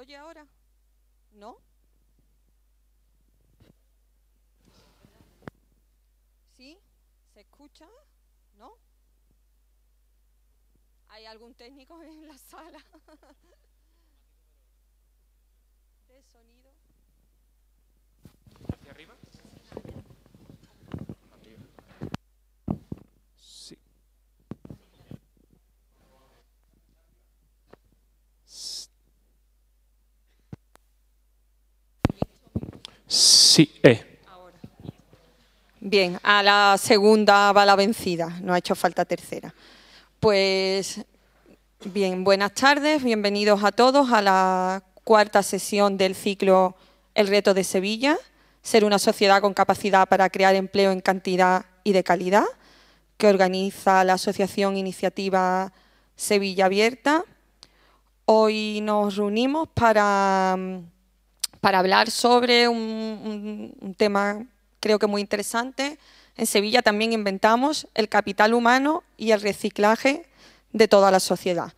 oye ahora? ¿No? ¿Sí? ¿Se escucha? ¿No? ¿Hay algún técnico en la sala? ¿De sonido? ¿Hacia arriba? Eh. Bien, a la segunda bala vencida, no ha hecho falta tercera. Pues bien, buenas tardes, bienvenidos a todos a la cuarta sesión del ciclo El reto de Sevilla, ser una sociedad con capacidad para crear empleo en cantidad y de calidad, que organiza la Asociación Iniciativa Sevilla Abierta. Hoy nos reunimos para mm, para hablar sobre un, tema creo que muy interesante. En Sevilla también inventamos el capital humano y el reciclaje de toda la sociedad.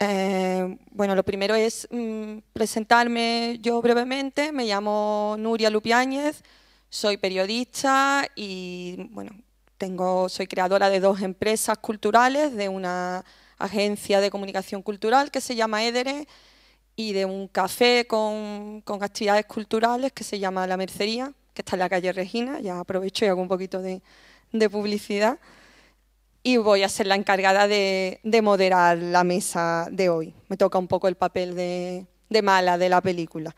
Eh, bueno, lo primero es mm, presentarme yo brevemente. Me llamo Nuria Lupiáñez, soy periodista y bueno, tengo, soy creadora de dos empresas culturales, de una agencia de comunicación cultural que se llama EDERE y de un café con, actividades culturales que se llama La Mercería, que está en la calle Regina, ya aprovecho y hago un poquito de, publicidad, y voy a ser la encargada de, moderar la mesa de hoy. Me toca un poco el papel de, mala de la película.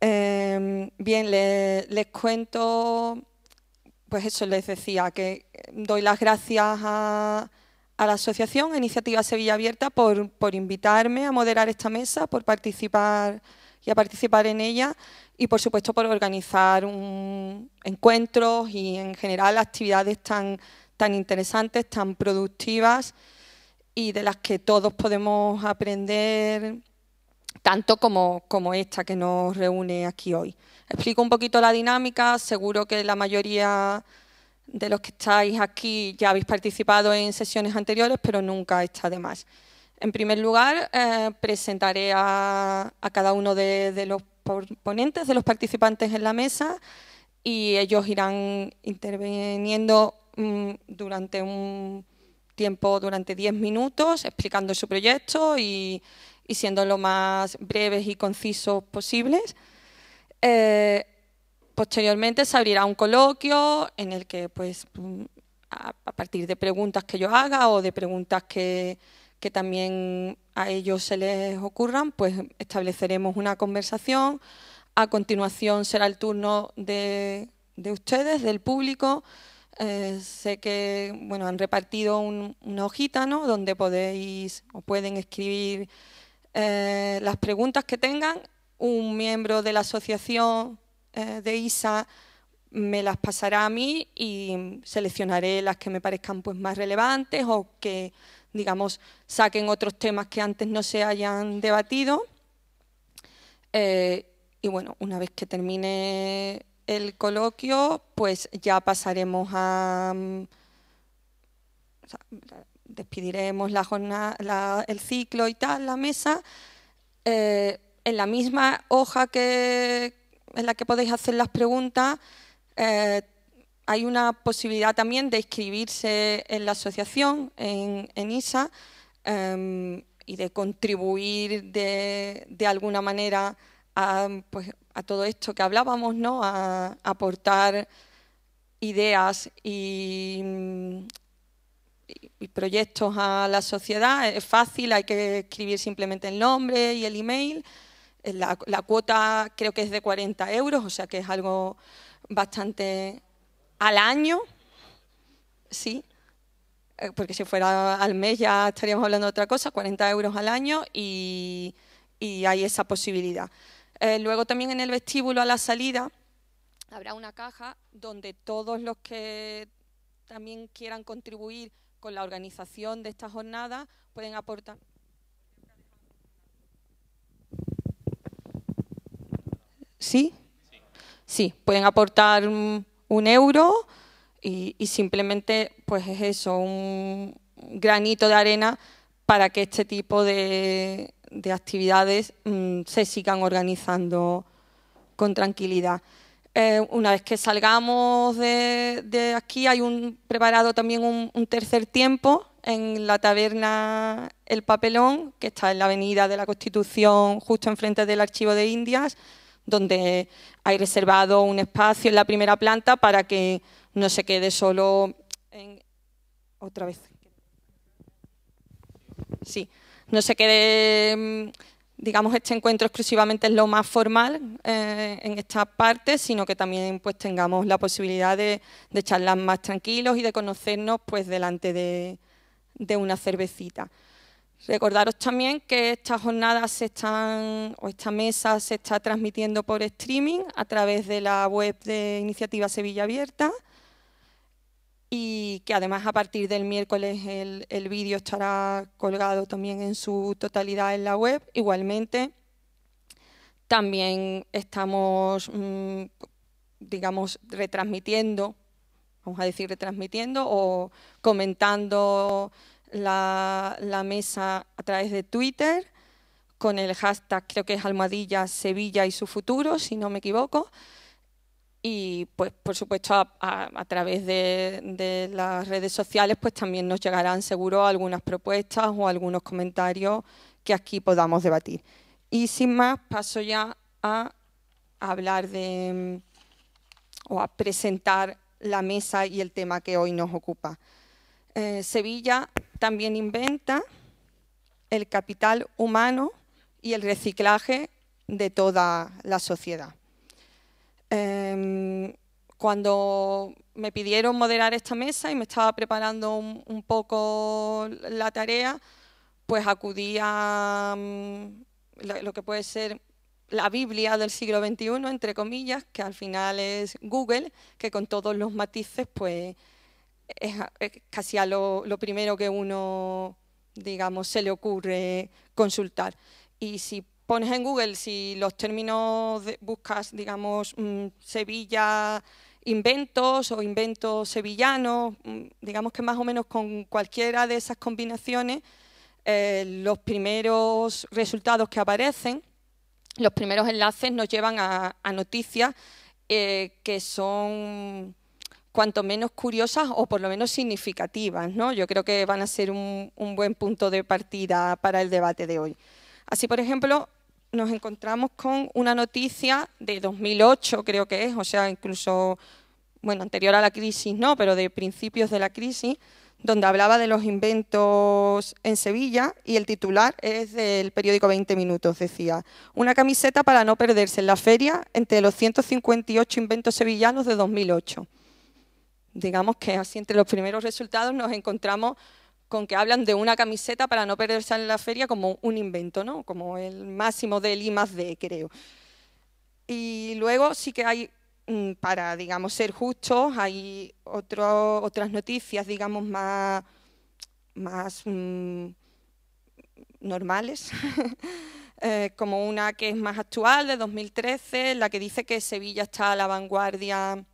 Em, bien, les cuento, pues eso les decía, que doy las gracias a a la asociación, Iniciativa Sevilla Abierta, por, por, invitarme a moderar esta mesa, por participar y a participar en ella y por supuesto por organizar un, encuentros y en general actividades tan, interesantes, tan productivas y de las que todos podemos aprender tanto como esta que nos reúne aquí hoy. Explico un poquito la dinámica, seguro que la mayoría de los que estáis aquí ya habéis participado en sesiones anteriores, pero nunca está de más. En primer lugar, eh, presentaré a, cada uno de, los ponentes, de los participantes en la mesa, y ellos irán interviniendo mm, durante un tiempo, durante diez minutos, explicando su proyecto y, siendo lo más breves y concisos posibles. Eh, posteriormente se abrirá un coloquio en el que, pues, mm, a partir de preguntas que yo haga o de preguntas que, también a ellos se les ocurran, pues estableceremos una conversación. A continuación será el turno de, ustedes, del público. Eh, sé que bueno, han repartido un, una hojita donde podéis o pueden escribir eh, las preguntas que tengan. Un miembro de la asociación eh, de ISA me las pasará a mí y seleccionaré las que me parezcan pues, más relevantes o que, digamos, saquen otros temas que antes no se hayan debatido. Eh, y bueno, una vez que termine el coloquio, pues ya pasaremos a... despidiremos la jornada, el ciclo y tal, la mesa. Eh, en la misma hoja que, en la que podéis hacer las preguntas. Eh, hay una posibilidad también de inscribirse en la asociación, en, ISA, em, y de contribuir de, alguna manera pues, a, todo esto que hablábamos, ¿no? a, aportar ideas y proyectos a la sociedad. Es fácil, hay que escribir simplemente el nombre y el email. La, cuota creo que es de 40 euros, o sea que es algo bastante al año, sí, eh, porque si fuera al mes ya estaríamos hablando de otra cosa, 40 euros al año y, hay esa posibilidad. Eh, luego también en el vestíbulo a la salida habrá una caja donde todos los que también quieran contribuir con la organización de esta jornada pueden aportar ¿Sí? Sí, pueden aportar un euro y, simplemente pues es eso, un granito de arena para que este tipo de, actividades mm, se sigan organizando con tranquilidad. Eh, una vez que salgamos de, aquí hay un preparado también un, tercer tiempo en la taberna El Papelón, que está en la avenida de la Constitución, justo enfrente del Archivo de Indias, donde hay reservado un espacio en la primera planta para que no se quede solo en... Otra vez. Sí, no se quede, mm, digamos, este encuentro exclusivamente en lo más formal eh, en esta parte, sino que también pues tengamos la posibilidad de, charlar más tranquilos y de conocernos pues delante de una cervecita. Recordaros también que estas jornadas o esta mesa se está transmitiendo por streaming a través de la web de Iniciativa Sevilla Abierta y que además a partir del miércoles el, vídeo estará colgado también en su totalidad en la web. Igualmente, también estamos, mm, digamos, retransmitiendo, vamos a decir retransmitiendo o comentando la, mesa a través de Twitter con el hashtag, creo que es almohadilla Sevilla y su futuro, si no me equivoco. Y pues por supuesto a, través de, las redes sociales pues también nos llegarán seguro algunas propuestas o algunos comentarios que aquí podamos debatir. Y sin más paso ya a hablar de o a presentar la mesa y el tema que hoy nos ocupa. Eh, Sevilla también inventa el capital humano y el reciclaje de toda la sociedad. Em, cuando me pidieron moderar esta mesa y me estaba preparando un, poco la tarea, pues acudí a mm, lo, que puede ser la Biblia del siglo XXI, entre comillas, que al final es Google, que con todos los matices pues es, casi a lo, primero que uno, digamos, se le ocurre consultar. Y si pones en Google, si los términos buscas, digamos, mm, Sevilla inventos o inventos sevillanos, mm, digamos que más o menos con cualquiera de esas combinaciones, eh, los primeros resultados que aparecen, los primeros enlaces nos llevan a, noticias eh, que son cuanto menos curiosas o por lo menos significativas. ¿no? Yo creo que van a ser un, un buen punto de partida para el debate de hoy. Así, por ejemplo, nos encontramos con una noticia de 2008, creo que es, o sea, incluso, bueno, anterior a la crisis, ¿no? Pero de principios de la crisis, donde hablaba de los inventos en Sevilla y el titular es del periódico 20 Minutos, decía, una camiseta para no perderse en la feria entre los 158 inventos sevillanos de 2008 digamos que así entre los primeros resultados nos encontramos con que hablan de una camiseta para no perderse en la feria como un invento, ¿no? como el máximo del I más creo. Y luego sí que hay, mm, para digamos ser justos, hay otras noticias digamos más, más mm, normales, eh, como una que es más actual, de 2013, la que dice que Sevilla está a la vanguardia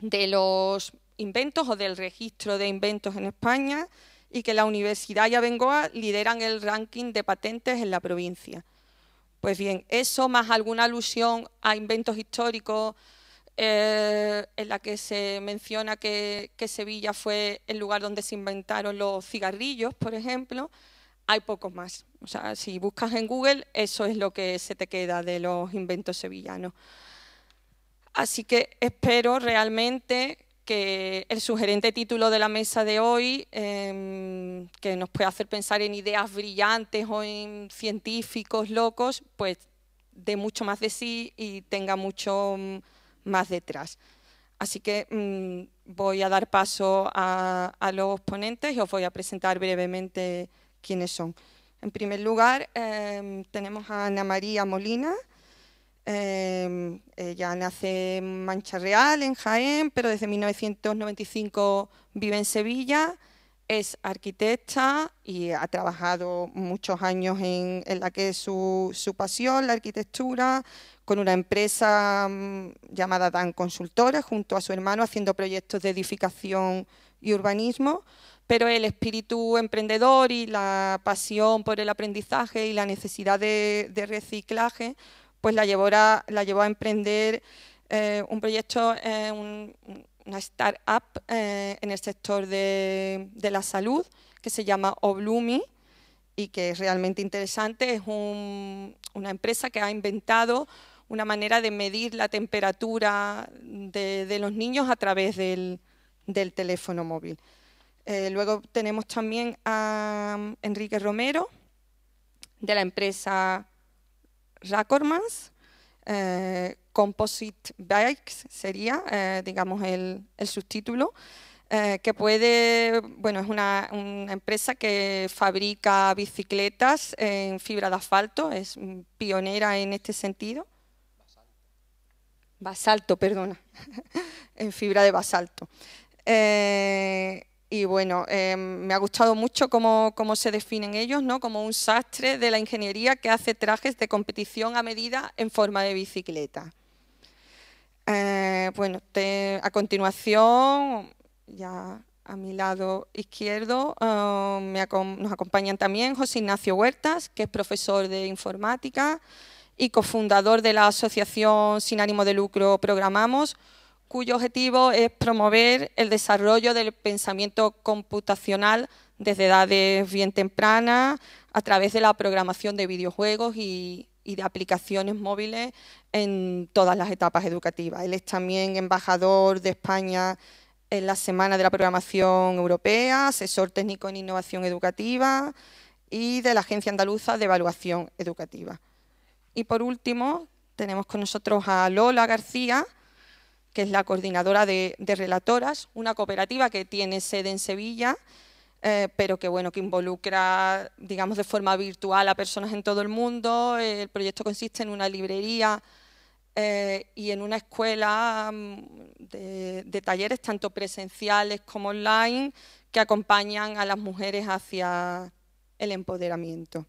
de los inventos o del registro de inventos en España y que la Universidad y Abengoa lideran el ranking de patentes en la provincia. Pues bien, eso más alguna alusión a inventos históricos eh, en la que se menciona que, que, Sevilla fue el lugar donde se inventaron los cigarrillos, por ejemplo, hay pocos más. O sea, si buscas en Google, eso es lo que se te queda de los inventos sevillanos. Así que espero realmente que el sugerente título de la mesa de hoy, em, que nos puede hacer pensar en ideas brillantes o en científicos locos, pues dé mucho más de sí y tenga mucho mm, más detrás. Así que mm, voy a dar paso a, los ponentes y os voy a presentar brevemente quiénes son. En primer lugar, em, tenemos a Ana María Molina, ella em, eh, nace en Mancha Real, en Jaén, pero desde 1995 vive en Sevilla, es arquitecta y ha trabajado muchos años en, la que es su, pasión, la arquitectura, con una empresa mm, llamada Dan Consultora, junto a su hermano, haciendo proyectos de edificación y urbanismo pero el espíritu emprendedor y la pasión por el aprendizaje y la necesidad de reciclaje pues la llevó a, emprender eh, un proyecto, eh, una startup eh, en el sector de, la salud que se llama Oblumi y que es realmente interesante. Es una empresa que ha inventado una manera de medir la temperatura de, los niños a través del, teléfono móvil. luego tenemos también a um, Enrique Romero, de la empresa Rackormans, eh, Composite Bikes sería, eh, digamos, el, subtítulo, eh, que puede, bueno, es una, empresa que fabrica bicicletas en fibra de asfalto, es pionera en este sentido. Basalto, perdona, en fibra de basalto. Y bueno, eh, me ha gustado mucho cómo, cómo, se definen ellos, ¿no? Como un sastre de la ingeniería que hace trajes de competición a medida en forma de bicicleta. Eh, bueno, a continuación, ya a mi lado izquierdo, eh, nos acompañan también José Ignacio Huertas, que es profesor de informática y cofundador de la asociación sin ánimo de lucro Programamos, cuyo objetivo es promover el desarrollo del pensamiento computacional desde edades bien tempranas a través de la programación de videojuegos y, de aplicaciones móviles en todas las etapas educativas. Él es también embajador de España en la Semana de la Programación Europea, asesor técnico en innovación educativa y de la Agencia Andaluza de Evaluación Educativa. Y por último, tenemos con nosotros a Lola García, que es la coordinadora de, relatoras, una cooperativa que tiene sede en Sevilla, eh, pero que bueno que involucra, digamos, de forma virtual a personas en todo el mundo. El proyecto consiste en una librería eh, y en una escuela mm, de, talleres tanto presenciales como online que acompañan a las mujeres hacia el empoderamiento.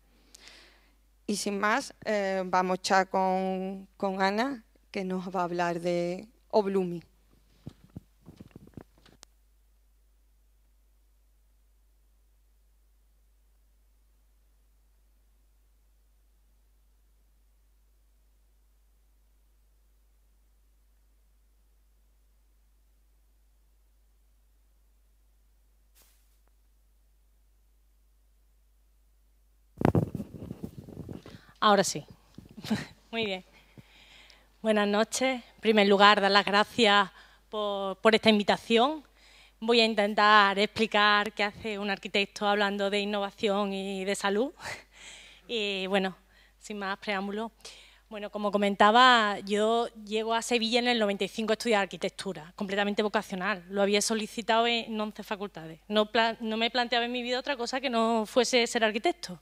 Y sin más, eh, vamos ya con Ana, que nos va a hablar de o Ahora sí. Muy bien. Buenas noches. En primer lugar, dar las gracias por, esta invitación. Voy a intentar explicar qué hace un arquitecto hablando de innovación y de salud. Y bueno, sin más preámbulos. Bueno, como comentaba, yo llego a Sevilla en el 95 a estudiar arquitectura, completamente vocacional. Lo había solicitado en 11 facultades. No, no, me planteaba en mi vida otra cosa que no fuese ser arquitecto.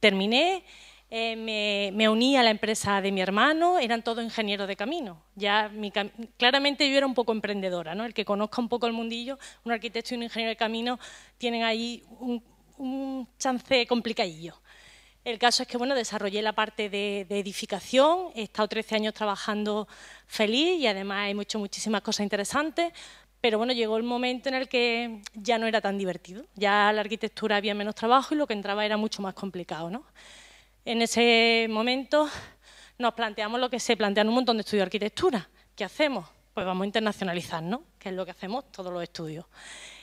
Terminé eh, me, uní a la empresa de mi hermano, eran todos ingenieros de camino. claramente yo era un poco emprendedora, El que conozca un poco el mundillo, un arquitecto y un ingeniero de camino tienen ahí un, chance complicadillo. El caso es que bueno, desarrollé la parte de, edificación, he estado 13 años trabajando feliz y además hay hecho muchísimas cosas interesantes, pero bueno, llegó el momento en el que ya no era tan divertido, ya la arquitectura había menos trabajo y lo que entraba era mucho más complicado. ¿no? en ese momento nos planteamos lo que se plantean un montón de estudios de arquitectura. ¿Qué hacemos? Pues vamos a internacionalizarnos, que es lo que hacemos todos los estudios.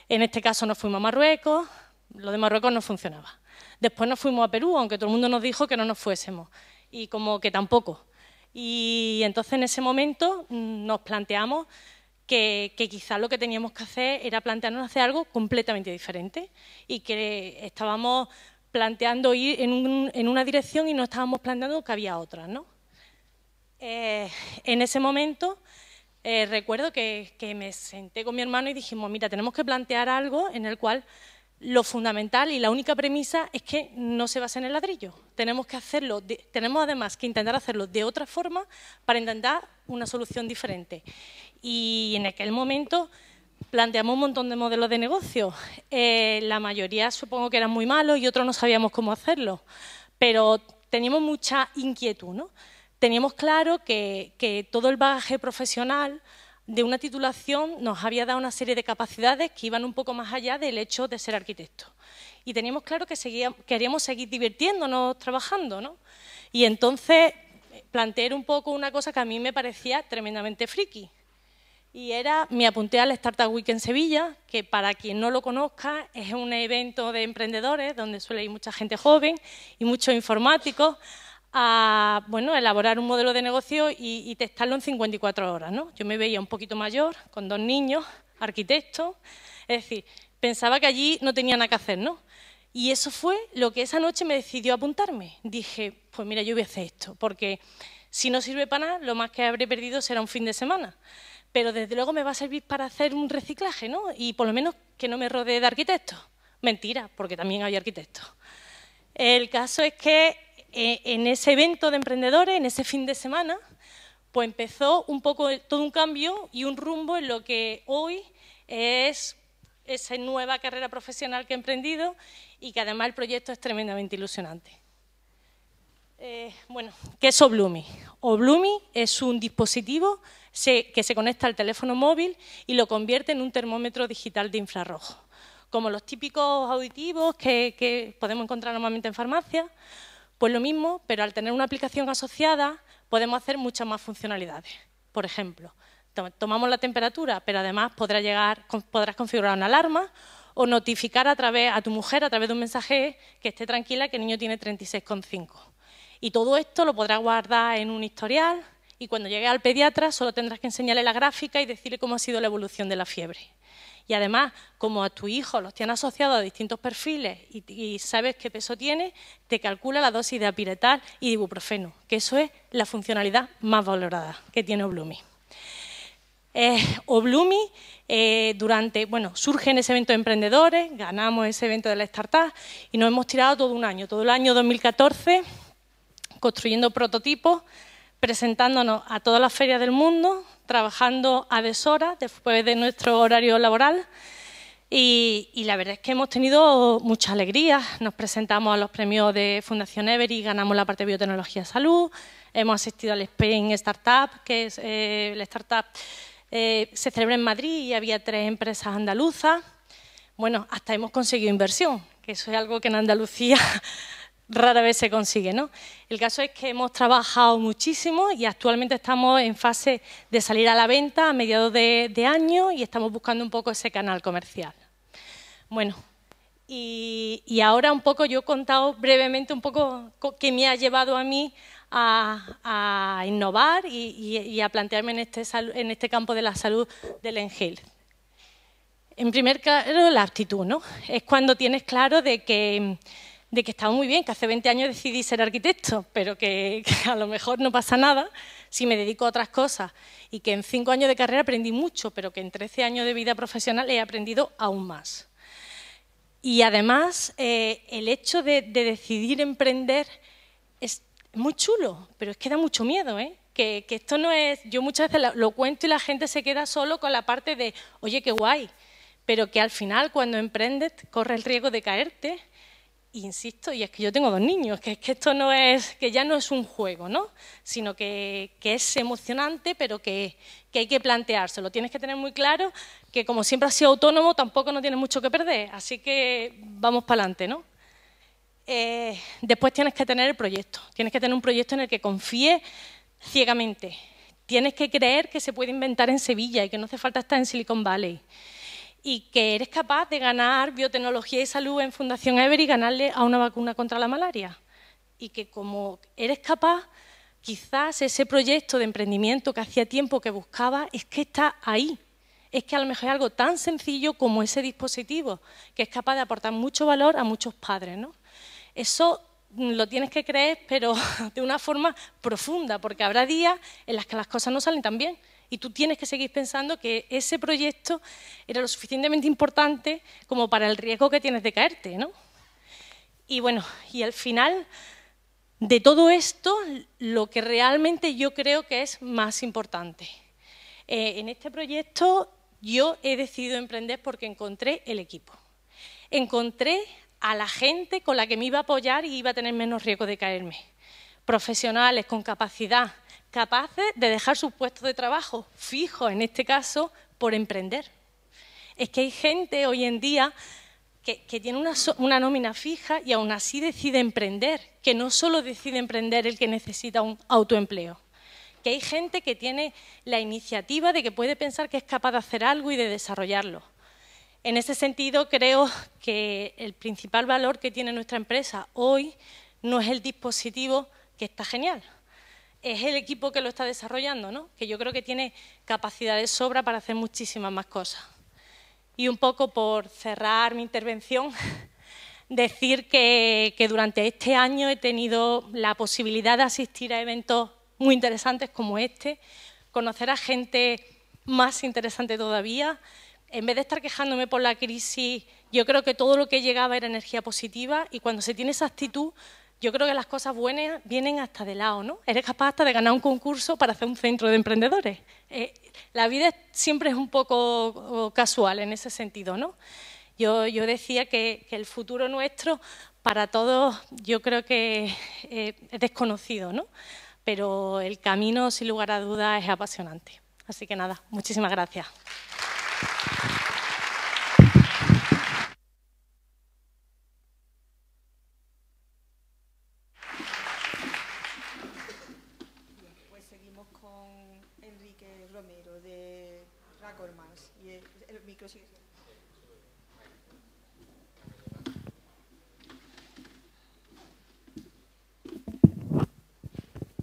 En este caso nos fuimos a Marruecos, lo de Marruecos no funcionaba. Después nos fuimos a Perú, aunque todo el mundo nos dijo que no nos fuésemos, y como que tampoco. Y entonces en ese momento mm, nos planteamos que, que, quizás lo que teníamos que hacer era plantearnos hacer algo completamente diferente y que estábamos planteando ir en, una dirección y no estábamos planteando que había otra, ¿no? Eh, en ese momento eh, recuerdo que, me senté con mi hermano y dijimos, mira, tenemos que plantear algo en el cual lo fundamental y la única premisa es que no se basa en el ladrillo. Tenemos que hacerlo, tenemos además que intentar hacerlo de otra forma para intentar una solución diferente. Y en aquel momento planteamos un montón de modelos de negocio. Eh, la mayoría supongo que eran muy malos y otros no sabíamos cómo hacerlo, pero teníamos mucha inquietud. ¿no? Teníamos claro que, todo el bagaje profesional de una titulación nos había dado una serie de capacidades que iban un poco más allá del hecho de ser arquitecto. Y teníamos claro que seguíamos, queríamos seguir divirtiéndonos trabajando, ¿no? Y entonces eh, planteé un poco una cosa que a mí me parecía tremendamente friki, y era me apunté al Startup Week en Sevilla, que para quien no lo conozca es un evento de emprendedores donde suele ir mucha gente joven y muchos informáticos a bueno, elaborar un modelo de negocio y, testarlo en 54 horas. ¿no? Yo me veía un poquito mayor, con dos niños, arquitecto, es decir, pensaba que allí no tenía nada que hacer. ¿no? Y eso fue lo que esa noche me decidió apuntarme. Dije, pues mira, yo voy a hacer esto, porque si no sirve para nada, lo más que habré perdido será un fin de semana pero desde luego me va a servir para hacer un reciclaje, ¿no? Y por lo menos que no me rodee de arquitectos. Mentira, porque también hay arquitectos. El caso es que eh, en ese evento de emprendedores, en ese fin de semana, pues empezó un poco todo un cambio y un rumbo en lo que hoy es esa nueva carrera profesional que he emprendido y que además el proyecto es tremendamente ilusionante. Eh, bueno, ¿qué es Oblumi? Oblumi es un dispositivo que se conecta al teléfono móvil y lo convierte en un termómetro digital de infrarrojo, como los típicos auditivos que, podemos encontrar normalmente en farmacia. Pues lo mismo, pero al tener una aplicación asociada podemos hacer muchas más funcionalidades. Por ejemplo, tomamos la temperatura, pero además podrás configurar una alarma o notificar a, través, a tu mujer a través de un mensaje que esté tranquila que el niño tiene 36,5 y todo esto lo podrás guardar en un historial y cuando llegues al pediatra solo tendrás que enseñarle la gráfica y decirle cómo ha sido la evolución de la fiebre. Y además, como a tu hijo los tiene asociados a distintos perfiles y, sabes qué peso tiene, te calcula la dosis de apiretal y ibuprofeno, que eso es la funcionalidad más valorada que tiene Oblumi. Eh, Oblumi, eh, durante, bueno, surge en ese evento de emprendedores, ganamos ese evento de la startup y nos hemos tirado todo un año, todo el año 2014 construyendo prototipos, presentándonos a todas las ferias del mundo, trabajando a deshora después de nuestro horario laboral. Y, la verdad es que hemos tenido mucha alegría. Nos presentamos a los premios de Fundación Ever ganamos la parte de Biotecnología y Salud. Hemos asistido al Spain Startup, que es eh, el startup eh, se celebra en Madrid y había tres empresas andaluzas. Bueno, hasta hemos conseguido inversión, que eso es algo que en Andalucía rara vez se consigue, ¿no? El caso es que hemos trabajado muchísimo y actualmente estamos en fase de salir a la venta a mediados de, año y estamos buscando un poco ese canal comercial. Bueno, y, ahora un poco yo he contado brevemente un poco qué me ha llevado a mí a, innovar y, a plantearme en este, en este campo de la salud del engel. En primer lugar, la actitud, ¿no? Es cuando tienes claro de que de que estaba muy bien, que hace 20 años decidí ser arquitecto, pero que, a lo mejor no pasa nada si me dedico a otras cosas. Y que en 5 años de carrera aprendí mucho, pero que en 13 años de vida profesional he aprendido aún más. Y además, eh, el hecho de, decidir emprender es muy chulo, pero es que da mucho miedo, ¿eh? Que, que esto no es. Yo muchas veces lo cuento y la gente se queda solo con la parte de, oye, qué guay, pero que al final, cuando emprendes, corres el riesgo de caerte insisto, y es que yo tengo dos niños, que que esto no es, que ya no es un juego, ¿no? Sino que, es emocionante, pero que, hay que planteárselo. Tienes que tener muy claro que como siempre has sido autónomo, tampoco no tienes mucho que perder. Así que vamos para adelante, ¿no? Eh, después tienes que tener el proyecto. Tienes que tener un proyecto en el que confíes ciegamente. Tienes que creer que se puede inventar en Sevilla y que no hace falta estar en Silicon Valley y que eres capaz de ganar biotecnología y salud en Fundación Ever y ganarle a una vacuna contra la malaria. Y que como eres capaz, quizás ese proyecto de emprendimiento que hacía tiempo que buscaba es que está ahí. Es que a lo mejor es algo tan sencillo como ese dispositivo, que es capaz de aportar mucho valor a muchos padres. ¿no? Eso lo tienes que creer, pero de una forma profunda, porque habrá días en las que las cosas no salen tan bien y tú tienes que seguir pensando que ese proyecto era lo suficientemente importante como para el riesgo que tienes de caerte, ¿no? Y bueno, y al final de todo esto, lo que realmente yo creo que es más importante. Eh, en este proyecto yo he decidido emprender porque encontré el equipo. Encontré a la gente con la que me iba a apoyar y iba a tener menos riesgo de caerme. Profesionales con capacidad, capaces de dejar sus puestos de trabajo fijos, en este caso, por emprender. Es que hay gente hoy en día que, tiene una, una, nómina fija y aún así decide emprender, que no solo decide emprender el que necesita un autoempleo, que hay gente que tiene la iniciativa de que puede pensar que es capaz de hacer algo y de desarrollarlo. En ese sentido, creo que el principal valor que tiene nuestra empresa hoy no es el dispositivo, que está genial, es el equipo que lo está desarrollando, ¿no? que yo creo que tiene capacidad de sobra para hacer muchísimas más cosas. Y un poco por cerrar mi intervención, decir que, durante este año he tenido la posibilidad de asistir a eventos muy interesantes como este, conocer a gente más interesante todavía. En vez de estar quejándome por la crisis, yo creo que todo lo que llegaba era energía positiva y cuando se tiene esa actitud yo creo que las cosas buenas vienen hasta de lado, ¿no? Eres capaz hasta de ganar un concurso para hacer un centro de emprendedores. Eh, la vida siempre es un poco casual en ese sentido, ¿no? Yo, decía que, el futuro nuestro para todos yo creo que eh, es desconocido, ¿no? Pero el camino, sin lugar a dudas, es apasionante. Así que nada, muchísimas gracias.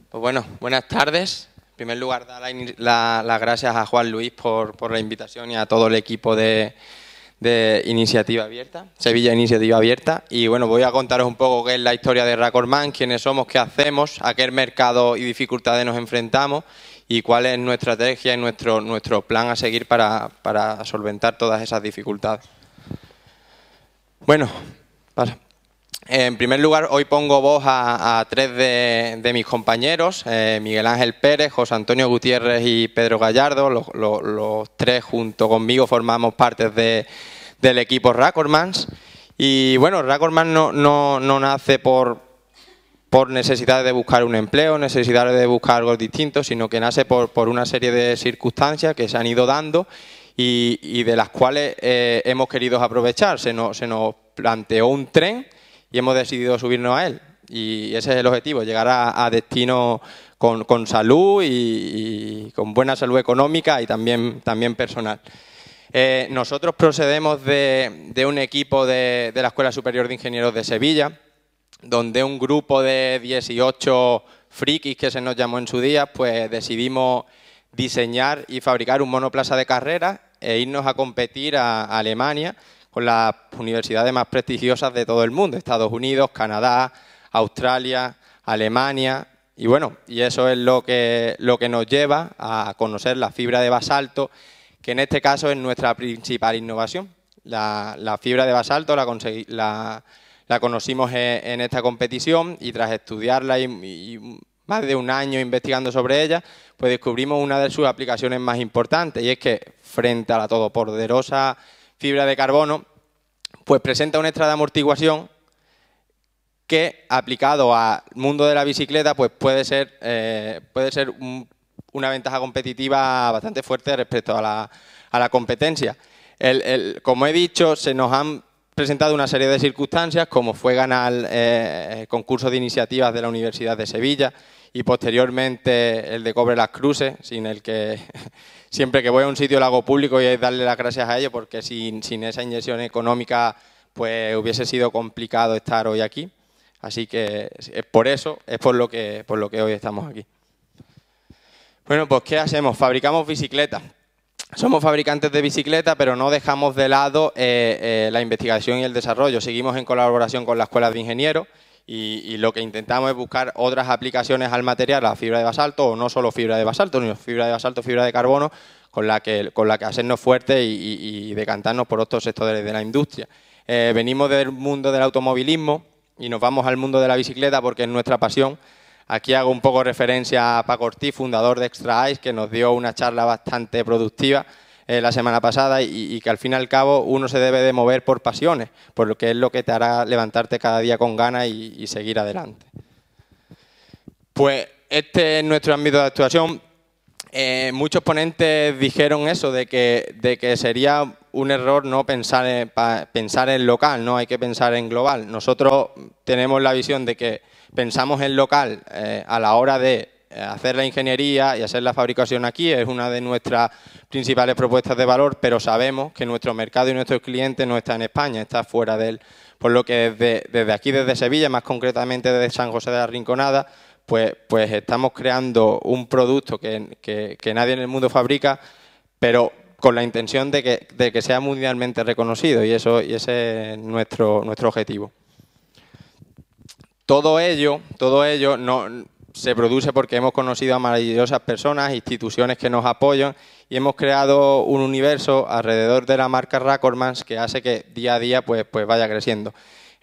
Pues bueno, buenas tardes. En primer lugar, dar las gracias a Juan Luis por, la invitación y a todo el equipo de, Iniciativa Abierta, Sevilla Iniciativa Abierta. Y bueno, voy a contaros un poco qué es la historia de Racorman, quiénes somos, qué hacemos, a qué mercado y dificultades nos enfrentamos y cuál es nuestra estrategia y nuestro, nuestro plan a seguir para, solventar todas esas dificultades. Bueno, En primer lugar, hoy pongo voz a, tres de, mis compañeros, eh, Miguel Ángel Pérez, José Antonio Gutiérrez y Pedro Gallardo. Los, tres junto conmigo formamos parte de, del equipo Rackormans. Y bueno, Rackormans no, no, no nace por, por necesidad de buscar un empleo, necesidad de buscar algo distinto, sino que nace por, una serie de circunstancias que se han ido dando y, de las cuales eh, hemos querido aprovechar. Se nos, se nos, planteó un tren y hemos decidido subirnos a él. Y ese es el objetivo, llegar a, destino con, salud y, con buena salud económica y también, también personal. Eh, nosotros procedemos de, un equipo de la Escuela Superior de Ingenieros de Sevilla, donde un grupo de 18 frikis que se nos llamó en su día, pues decidimos diseñar y fabricar un monoplaza de carreras e irnos a competir a Alemania con las universidades más prestigiosas de todo el mundo, Estados Unidos, Canadá, Australia, Alemania, y bueno, y eso es lo que, lo que nos lleva a conocer la fibra de basalto, que en este caso es nuestra principal innovación. La, la fibra de basalto la, la, la conocimos en, esta competición y tras estudiarla y, más de un año investigando sobre ella, pues descubrimos una de sus aplicaciones más importantes y es que frente a la todopoderosa fibra de carbono, pues presenta una extra de amortiguación que aplicado al mundo de la bicicleta pues puede ser, eh, puede ser una ventaja competitiva bastante fuerte respecto a la, a la competencia. como he dicho, se nos han presentado una serie de circunstancias, como fue ganar eh, el concurso de iniciativas de la Universidad de Sevilla y posteriormente el de Cobre las Cruces, sin el que siempre que voy a un sitio lo hago público y darle las gracias a ellos, porque sin, esa inyección económica pues hubiese sido complicado estar hoy aquí. Así que es por eso, es por lo que, por lo que hoy estamos aquí. Bueno, pues ¿qué hacemos? Fabricamos bicicletas somos fabricantes de bicicleta, pero no dejamos de lado eh, eh, la investigación y el desarrollo. Seguimos en colaboración con la Escuela de Ingenieros y, lo que intentamos es buscar otras aplicaciones al material, la fibra de basalto, o no solo fibra de basalto, sino fibra de basalto, fibra de carbono, con la que, hacernos fuertes y, decantarnos por otros sectores de la industria. Eh, venimos del mundo del automovilismo y nos vamos al mundo de la bicicleta porque es nuestra pasión. Aquí hago un poco referencia a Paco Ortiz, fundador de Extra Ice, que nos dio una charla bastante productiva eh, la semana pasada y, que al fin y al cabo uno se debe de mover por pasiones, por lo que es lo que te hará levantarte cada día con ganas y, seguir adelante. Pues este es nuestro ámbito de actuación. Eh, muchos ponentes dijeron eso, de que, de que sería un error no pensar en, pensar en local, no hay que pensar en global. Nosotros tenemos la visión de que pensamos en local eh, a la hora de eh, hacer la ingeniería y hacer la fabricación aquí es una de nuestras principales propuestas de valor, pero sabemos que nuestro mercado y nuestro cliente no está en España, está fuera de él. Por lo que desde, aquí, desde Sevilla, más concretamente desde San José de la Rinconada, pues, pues, estamos creando un producto que, nadie en el mundo fabrica, pero con la intención de que, sea mundialmente reconocido y, eso, ese es nuestro objetivo. Todo ello, todo ello no, se produce porque hemos conocido a maravillosas personas, instituciones que nos apoyan y hemos creado un universo alrededor de la marca Rackormans que hace que día a día pues, pues, vaya creciendo.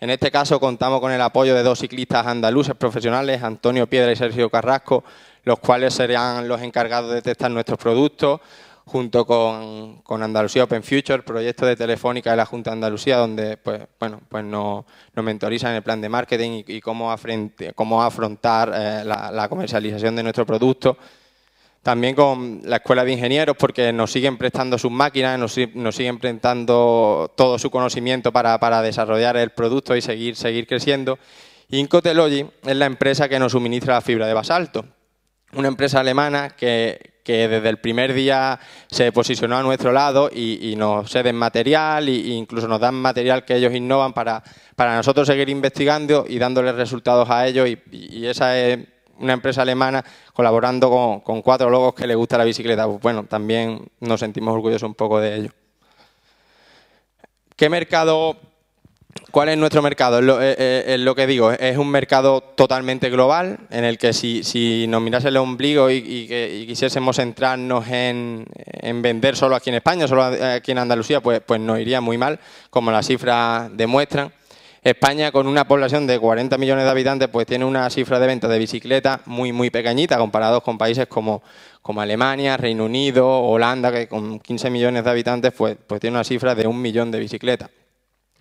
En este caso contamos con el apoyo de dos ciclistas andaluces profesionales, Antonio Piedra y Sergio Carrasco, los cuales serán los encargados de testar nuestros productos, junto con, Andalucía Open Future, proyecto de Telefónica de la Junta de Andalucía, donde pues, bueno, pues nos, mentoriza mentorizan en el plan de marketing y, cómo, cómo, afrontar eh, la, comercialización de nuestro producto. También con la Escuela de Ingenieros, porque nos siguen prestando sus máquinas, nos, siguen prestando todo su conocimiento para, desarrollar el producto y seguir, seguir creciendo. Incotelogy es la empresa que nos suministra la fibra de basalto, una empresa alemana que, que desde el primer día se posicionó a nuestro lado y, nos ceden material e incluso nos dan material que ellos innovan para, para nosotros seguir investigando y dándoles resultados a ellos y, esa es una empresa alemana colaborando con, cuatro logos que le gusta la bicicleta. Pues bueno, también nos sentimos orgullosos un poco de ello. ¿Qué mercado ¿Cuál es nuestro mercado? Eh, eh, es lo, que digo, es un mercado totalmente global en el que si, nos mirase el ombligo y, quisiésemos centrarnos en, vender solo aquí en España, solo aquí en Andalucía, pues, pues nos iría muy mal, como las cifras demuestran. España, con una población de 40 millones de habitantes, pues tiene una cifra de venta de bicicletas muy, muy pequeñita, comparados con países como, Alemania, Reino Unido, Holanda, que con 15 millones de habitantes, pues, pues tiene una cifra de un millón de bicicletas.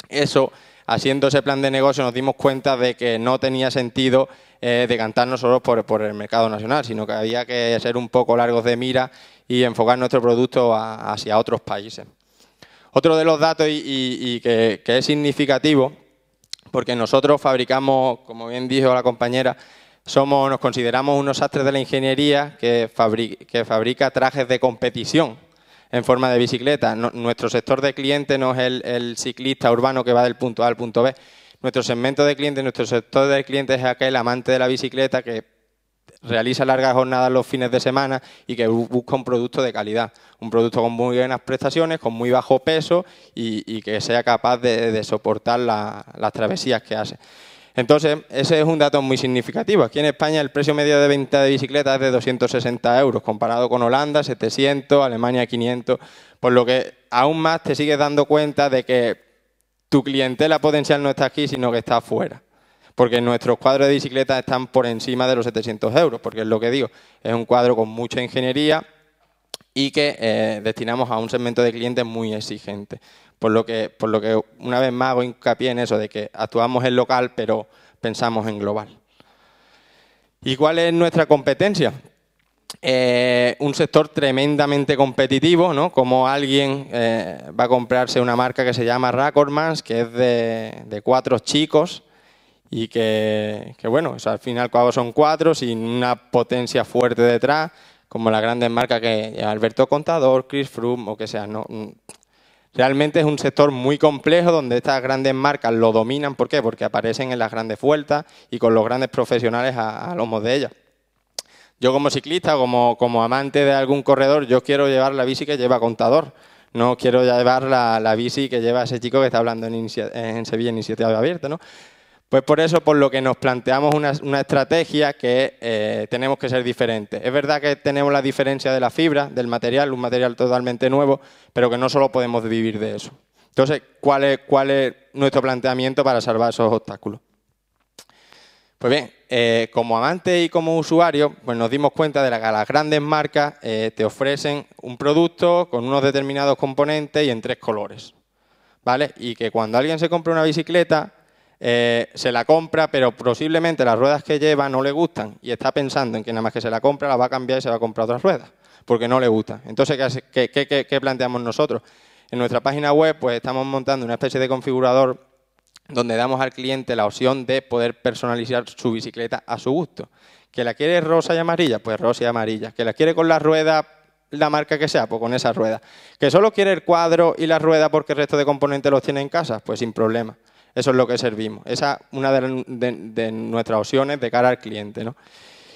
Eso, haciendo ese plan de negocio, nos dimos cuenta de que no tenía sentido eh, decantarnos solo por, el mercado nacional, sino que había que ser un poco largos de mira y enfocar nuestro producto hacia otros países. Otro de los datos y, que, es significativo, porque nosotros fabricamos, como bien dijo la compañera, somos, nos consideramos unos sastres de la ingeniería que fabrica trajes de competición en forma de bicicleta. nuestro sector de cliente no es el, ciclista urbano que va del punto A al punto B. Nuestro segmento de cliente, nuestro sector de clientes es aquel amante de la bicicleta que realiza largas jornadas los fines de semana y que busca un producto de calidad, un producto con muy buenas prestaciones, con muy bajo peso y, que sea capaz de, soportar las travesías que hace. Entonces, ese es un dato muy significativo. Aquí en España el precio medio de venta de bicicletas es de 260 euros, comparado con Holanda 700, Alemania 500, por lo que aún más te sigues dando cuenta de que tu clientela potencial no está aquí, sino que está afuera. Porque nuestros cuadros de bicicletas están por encima de los 700 euros, porque es lo que digo, es un cuadro con mucha ingeniería y que eh, destinamos a un segmento de clientes muy exigente. Por lo, que, por lo que una vez más hago hincapié en eso de que actuamos en local pero pensamos en global. ¿Y cuál es nuestra competencia? Eh, un sector tremendamente competitivo, ¿no? Como alguien eh, va a comprarse una marca que se llama Racormans, que es de, cuatro chicos y que, bueno, al final cabo son cuatro, sin una potencia fuerte detrás, como las grandes marcas que Alberto Contador, Chris Froome o que sea, no, Realmente es un sector muy complejo donde estas grandes marcas lo dominan. ¿Por qué? Porque aparecen en las grandes vueltas y con los grandes profesionales a, lomos de ellas. Yo como ciclista, como, como amante de algún corredor, yo quiero llevar la bici que lleva contador. No quiero llevar la, bici que lleva ese chico que está hablando en, en Sevilla Iniciativa Abierta. ¿no? Pues por eso, por lo que nos planteamos una, estrategia que eh, tenemos que ser diferentes. Es verdad que tenemos la diferencia de la fibra, del material, un material totalmente nuevo, pero que no solo podemos vivir de eso. Entonces, ¿cuál es, cuál es nuestro planteamiento para salvar esos obstáculos? Pues bien, eh, como amante y como usuario, pues nos dimos cuenta de que las grandes marcas eh, te ofrecen un producto con unos determinados componentes y en tres colores. ¿Vale? Y que cuando alguien se compra una bicicleta, eh, se la compra, pero posiblemente las ruedas que lleva no le gustan y está pensando en que nada más que se la compra, la va a cambiar y se va a comprar otras ruedas, porque no le gusta. Entonces, ¿qué, planteamos nosotros? En nuestra página web pues estamos montando una especie de configurador donde damos al cliente la opción de poder personalizar su bicicleta a su gusto. ¿Que la quiere rosa y amarilla? Pues rosa y amarilla. ¿Que la quiere con la rueda la marca que sea, pues con esa rueda. ¿Que solo quiere el cuadro y la rueda porque el resto de componentes los tiene en casa? Pues sin problema. Eso es lo que servimos. Esa es una de, nuestras opciones de cara al cliente. ¿no?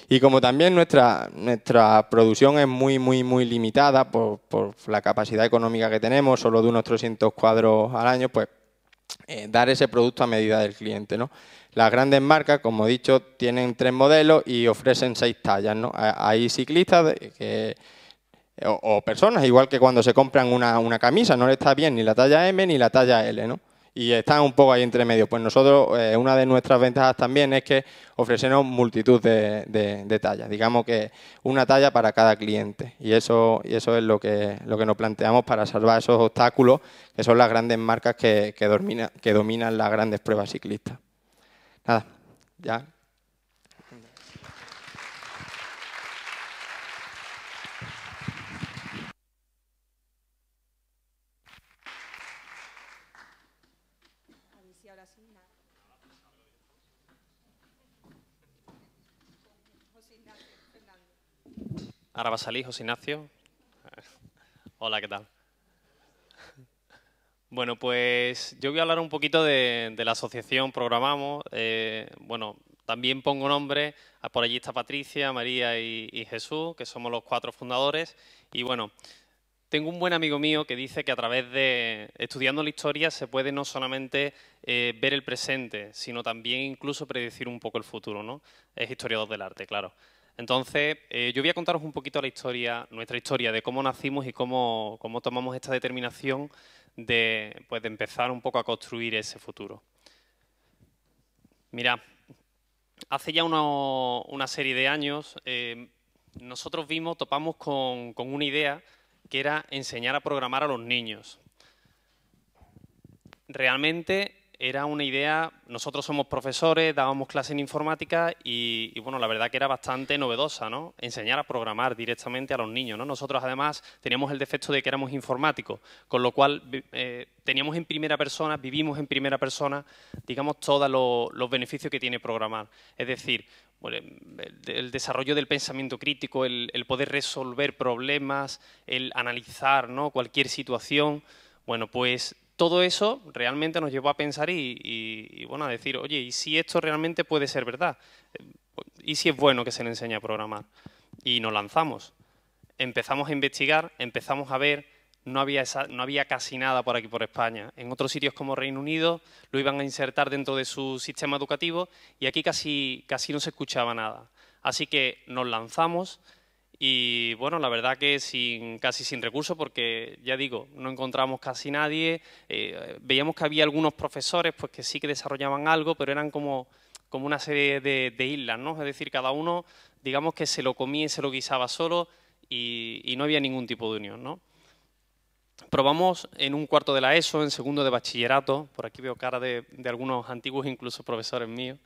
Y como también nuestra, nuestra producción es muy, muy, muy limitada por, por la capacidad económica que tenemos, solo de unos 300 cuadros al año, pues eh, dar ese producto a medida del cliente. ¿no? Las grandes marcas, como he dicho, tienen tres modelos y ofrecen seis tallas. ¿no? Hay ciclistas o, personas, igual que cuando se compran una, una camisa, no le está bien ni la talla M ni la talla L. ¿no? y están un poco ahí entre medio. Pues nosotros, eh, una de nuestras ventajas también es que ofrecemos multitud de, de, tallas, digamos que una talla para cada cliente. Y eso, y eso es lo que, lo que nos planteamos para salvar esos obstáculos que son las grandes marcas que, que, que dominan las grandes pruebas ciclistas. Nada, ya Ahora va a salir José Ignacio. Hola, ¿qué tal? Bueno, pues yo voy a hablar un poquito de, la asociación Programamos. Eh, bueno, también pongo nombre, por allí está Patricia, María y, Jesús, que somos los cuatro fundadores. Y bueno, tengo un buen amigo mío que dice que a través de estudiando la historia se puede no solamente eh, ver el presente, sino también incluso predecir un poco el futuro, ¿no? Es historiador del arte, claro. Entonces, eh, yo voy a contaros un poquito la historia, nuestra historia de cómo nacimos y cómo, tomamos esta determinación pues, de, empezar un poco a construir ese futuro. Mira, hace ya una serie de años eh, nosotros vimos, topamos con una idea que era enseñar a programar a los niños. Realmente era una idea, nosotros somos profesores, dábamos clases en informática y, bueno, la verdad que era bastante novedosa, ¿no? Enseñar a programar directamente a los niños, ¿no? Nosotros además teníamos el defecto de que éramos informáticos, con lo cual eh, teníamos en primera persona, vivimos en primera persona, digamos, todos los beneficios que tiene programar. Es decir, el desarrollo del pensamiento crítico, el, poder resolver problemas, el analizar cualquier situación, bueno, pues todo eso realmente nos llevó a pensar y, bueno, a decir, oye, ¿y si esto realmente puede ser verdad? Eh, ¿Y si es bueno que se le enseñe a programar? Y nos lanzamos. Empezamos a investigar, empezamos a ver, no había, no había casi nada por aquí, por España. En otros sitios como Reino Unido lo iban a insertar dentro de su sistema educativo y aquí casi, casi no se escuchaba nada. Así que nos lanzamos, y bueno, la verdad que sin, casi sin recursos, porque ya digo, no encontramos casi nadie. Eh, veíamos que había algunos profesores pues, que sí que desarrollaban algo, pero eran como, como una serie de, islas, ¿no? Es decir, cada uno, digamos que se lo comía y se lo guisaba solo y, no había ningún tipo de unión, ¿no? Probamos en un cuarto de la ESO, en segundo de bachillerato, por aquí veo cara de, algunos antiguos, incluso profesores míos.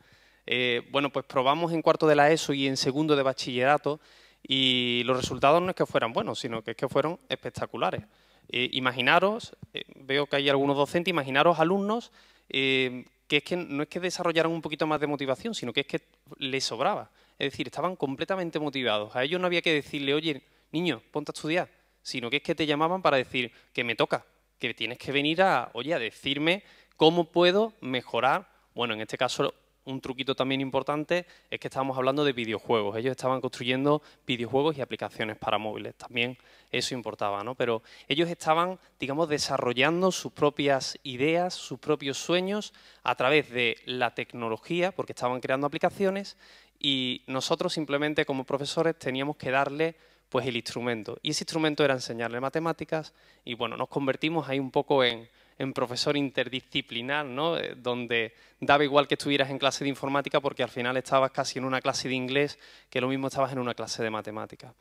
Eh, bueno, pues probamos en cuarto de la ESO y en segundo de bachillerato y los resultados no es que fueran buenos, sino que es que fueron espectaculares. Eh, imaginaros, eh, veo que hay algunos docentes, imaginaros alumnos eh, que es que no es que desarrollaran un poquito más de motivación, sino que es que les sobraba. Es decir, estaban completamente motivados. A ellos no había que decirle, oye, niño, ponte a estudiar, sino que es que te llamaban para decir que me toca, que tienes que venir a, oye, a decirme cómo puedo mejorar, bueno, en este caso un truquito también importante es que estábamos hablando de videojuegos. Ellos estaban construyendo videojuegos y aplicaciones para móviles. También eso importaba, ¿no? Pero ellos estaban, digamos, desarrollando sus propias ideas, sus propios sueños a través de la tecnología, porque estaban creando aplicaciones y nosotros simplemente como profesores teníamos que darle pues el instrumento. Y ese instrumento era enseñarle matemáticas y bueno, nos convertimos ahí un poco en en profesor interdisciplinar, eh, donde daba igual que estuvieras en clase de informática porque al final estabas casi en una clase de inglés que lo mismo estabas en una clase de matemática.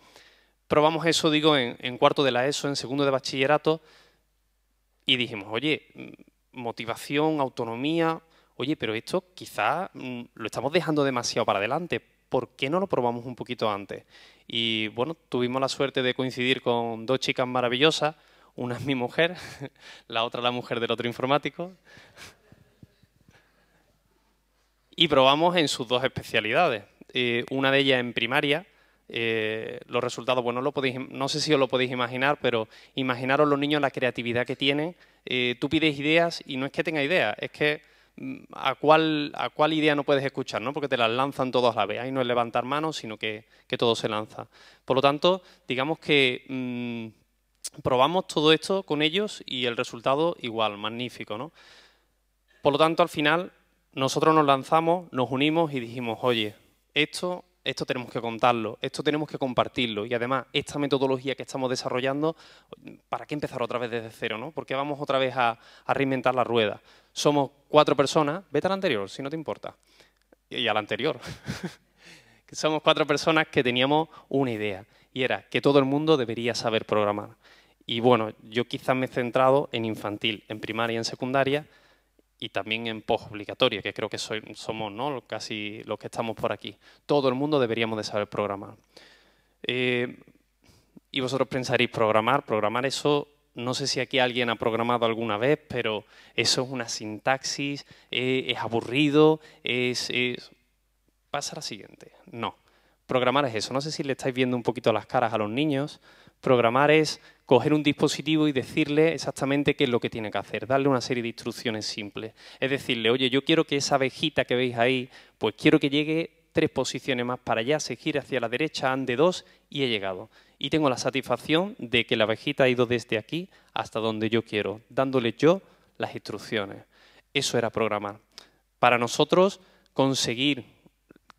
Probamos eso, digo, en, en cuarto de la ESO, en segundo de bachillerato, y dijimos, oye, mm, motivación, autonomía, oye, pero esto quizás mm, lo estamos dejando demasiado para adelante, ¿por qué no lo probamos un poquito antes? Y bueno, tuvimos la suerte de coincidir con dos chicas maravillosas, una es mi mujer, la otra la mujer del otro informático. Y probamos en sus dos especialidades. Eh, una de ellas en primaria. Eh, los resultados, bueno, no sé si os lo podéis imaginar, pero imaginaros los niños la creatividad que tienen. Eh, tú pides ideas y no es que tenga ideas, es que mm, a cuál, a cuál idea no puedes escuchar, ¿no? porque te las lanzan todas a la vez. Ahí no es levantar manos, sino que, todo se lanza. Por lo tanto, digamos que mm, probamos todo esto con ellos y el resultado igual, magnífico. ¿no? Por lo tanto, al final, nosotros nos lanzamos, nos unimos y dijimos, oye, esto, esto tenemos que contarlo, esto tenemos que compartirlo. Y además, esta metodología que estamos desarrollando, ¿para qué empezar otra vez desde cero? ¿no? qué vamos otra vez a, reinventar la rueda. Somos cuatro personas, vete al anterior, si no te importa. Y, y al anterior. somos cuatro personas que teníamos una idea y era que todo el mundo debería saber programar. Y bueno, yo quizás me he centrado en infantil, en primaria y en secundaria, y también en obligatoria que creo que somos ¿no? casi los que estamos por aquí. Todo el mundo deberíamos de saber programar. Eh, y vosotros pensaréis, programar, programar eso, no sé si aquí alguien ha programado alguna vez, pero eso es una sintaxis, eh, es aburrido, es, Pasa la siguiente. No, programar es eso. No sé si le estáis viendo un poquito las caras a los niños. Programar es coger un dispositivo y decirle exactamente qué es lo que tiene que hacer, darle una serie de instrucciones simples. Es decirle, oye, yo quiero que esa abejita que veis ahí, pues quiero que llegue tres posiciones más para allá, se gire hacia la derecha, ande dos y he llegado. Y tengo la satisfacción de que la abejita ha ido desde aquí hasta donde yo quiero, dándole yo las instrucciones. Eso era programar. Para nosotros, conseguir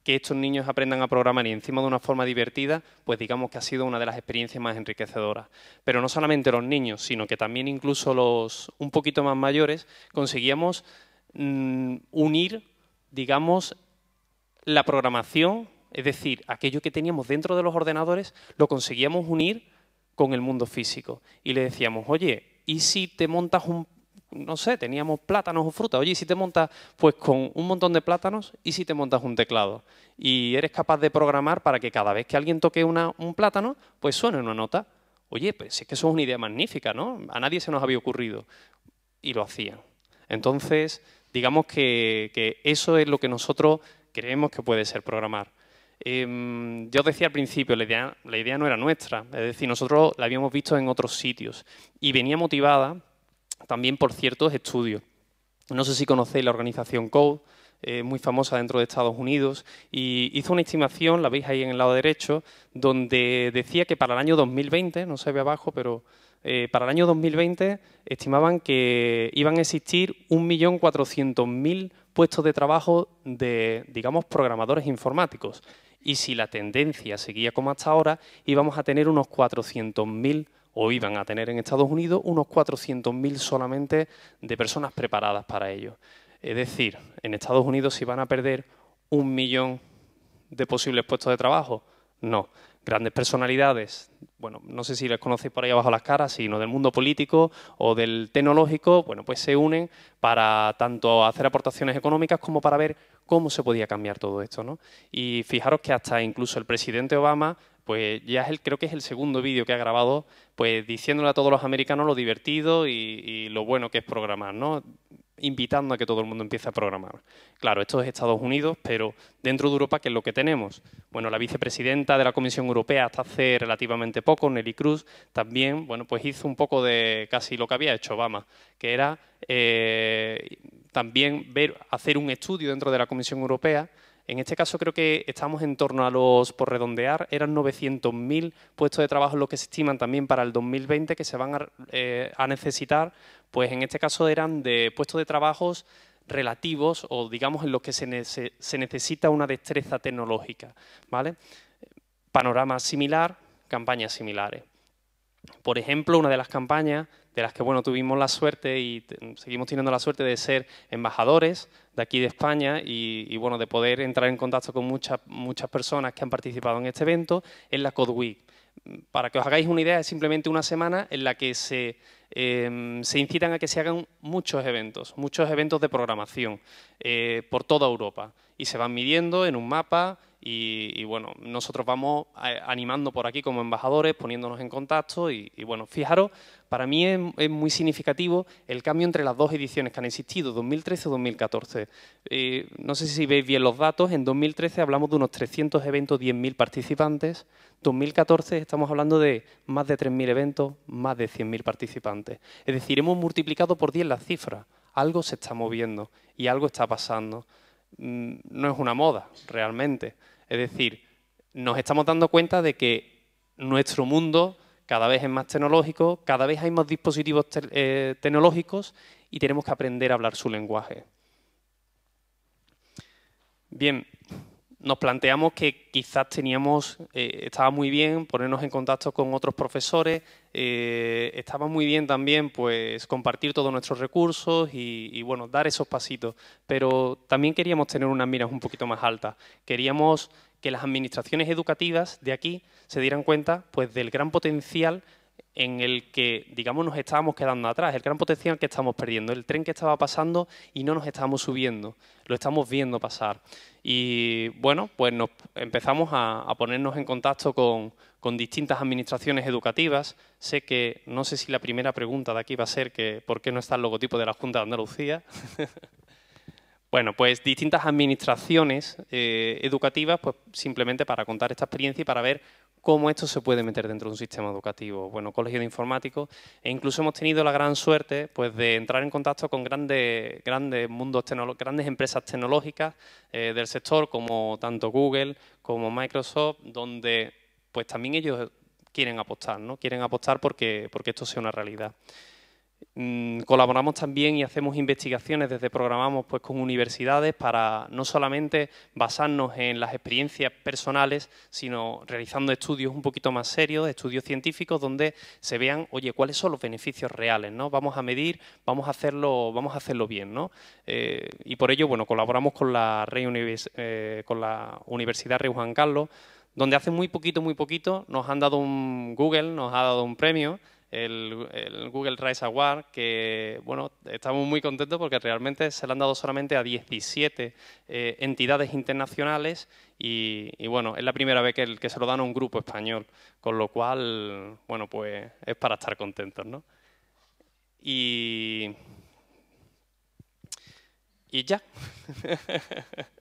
que estos niños aprendan a programar y encima de una forma divertida, pues digamos que ha sido una de las experiencias más enriquecedoras. Pero no solamente los niños, sino que también incluso los un poquito más mayores conseguíamos mm, unir, digamos, la programación, es decir, aquello que teníamos dentro de los ordenadores, lo conseguíamos unir con el mundo físico. Y le decíamos, oye, ¿y si te montas un no sé, teníamos plátanos o fruta. Oye, si te montas pues con un montón de plátanos y si te montas un teclado? Y eres capaz de programar para que cada vez que alguien toque un plátano, pues suene una nota. Oye, pues es que eso es una idea magnífica, ¿no? A nadie se nos había ocurrido. Y lo hacían. Entonces, digamos que, eso es lo que nosotros creemos que puede ser programar. Em, yo decía al principio, la idea no era nuestra, es decir, nosotros la habíamos visto en otros sitios y venía motivada también por ciertos estudios. No sé si conocéis la organización CODE, eh, muy famosa dentro de Estados Unidos, y hizo una estimación, la veis ahí en el lado derecho, donde decía que para el año 2020, no se ve abajo, pero eh, para el año 2020 estimaban que iban a existir 1.400.000 puestos de trabajo de, digamos, programadores informáticos. Y si la tendencia seguía como hasta ahora, íbamos a tener unos 400.000 o iban a tener en Estados Unidos unos 400.000 solamente de personas preparadas para ello. Es decir, en Estados Unidos si van a perder un millón de posibles puestos de trabajo. No, grandes personalidades, bueno, no sé si les conocéis por ahí abajo las caras, sino del mundo político o del tecnológico, bueno, pues se unen para tanto hacer aportaciones económicas como para ver cómo se podía cambiar todo esto, ¿no? Y fijaros que hasta incluso el presidente Obama pues ya es creo que es el segundo vídeo que ha grabado, pues diciéndole a todos los americanos lo divertido y, lo bueno que es programar, ¿no? invitando a que todo el mundo empiece a programar. Claro, esto es Estados Unidos, pero dentro de Europa, ¿qué es lo que tenemos? Bueno, la vicepresidenta de la Comisión Europea hasta hace relativamente poco, Nelly Cruz, también, bueno, pues hizo un poco de casi lo que había hecho Obama, que era eh, también ver, hacer un estudio dentro de la Comisión Europea en este caso creo que estamos en torno a los, por redondear, eran 900.000 puestos de trabajo los que se estiman también para el 2020 que se van eh, a, necesitar, pues en este caso eran de puestos de trabajos relativos o digamos en los que se, se necesita una destreza tecnológica. ¿vale? Panorama similar, campañas similares. Por ejemplo, una de las campañas de las que bueno, tuvimos la suerte y seguimos teniendo la suerte de ser embajadores de aquí de España y, bueno, de poder entrar en contacto con muchas, muchas personas que han participado en este evento, es la Code Week. Para que os hagáis una idea, es simplemente una semana en la que se em, incitan a que se hagan muchos eventos, muchos eventos de programación eh, por toda Europa. Y se van midiendo en un mapa y, bueno, nosotros vamos animando por aquí como embajadores, poniéndonos en contacto y, bueno, fijaros, para mí es, muy significativo el cambio entre las dos ediciones que han existido, 2013 y 2014. Eh, no sé si veis bien los datos, en 2013 hablamos de unos 300 eventos, 10.000 participantes, 2014 estamos hablando de más de 3.000 eventos, más de 100.000 participantes. Es decir, hemos multiplicado por 10 las cifras, algo se está moviendo y algo está pasando. Mm, no es una moda, realmente es decir, nos estamos dando cuenta de que nuestro mundo cada vez es más tecnológico, cada vez hay más dispositivos eh, tecnológicos y tenemos que aprender a hablar su lenguaje. Bien, nos planteamos que quizás teníamos, eh, estaba muy bien ponernos en contacto con otros profesores, eh, estaba muy bien también pues compartir todos nuestros recursos y, bueno, dar esos pasitos, pero también queríamos tener unas miras un poquito más altas. Queríamos que las administraciones educativas de aquí se dieran cuenta pues del gran potencial en el que, digamos, nos estábamos quedando atrás, el gran potencial que estamos perdiendo, el tren que estaba pasando y no nos estábamos subiendo, lo estamos viendo pasar. Y bueno, pues nos empezamos a, a ponernos en contacto con, con, distintas administraciones educativas. Sé que, no sé si la primera pregunta de aquí va a ser que, ¿por qué no está el logotipo de la Junta de Andalucía? Bueno, pues distintas administraciones eh, educativas, pues simplemente para contar esta experiencia y para ver cómo esto se puede meter dentro de un sistema educativo. Bueno, colegio de informáticos, e incluso hemos tenido la gran suerte pues, de entrar en contacto con grandes, mundos grandes empresas tecnológicas eh, del sector, como tanto Google como Microsoft, donde pues también ellos quieren apostar, ¿no? Quieren apostar porque, porque esto sea una realidad. Mm, colaboramos también y hacemos investigaciones desde Programamos pues, con universidades para no solamente basarnos en las experiencias personales, sino realizando estudios un poquito más serios, estudios científicos donde se vean, oye, cuáles son los beneficios reales, ¿no? Vamos a medir, vamos a hacerlo, vamos a hacerlo bien, ¿no? Eh, y por ello, bueno, colaboramos con la, Rey eh, Universidad Rey Juan Carlos, donde hace muy poquito, muy poquito nos han dado un Google, nos ha dado un premio, el, Google Rise Award, que bueno, estamos muy contentos porque realmente se lo han dado solamente a 17 eh, entidades internacionales y, bueno, es la primera vez que, que se lo dan a un grupo español, con lo cual, bueno, pues es para estar contentos, ¿no? Y, y ya.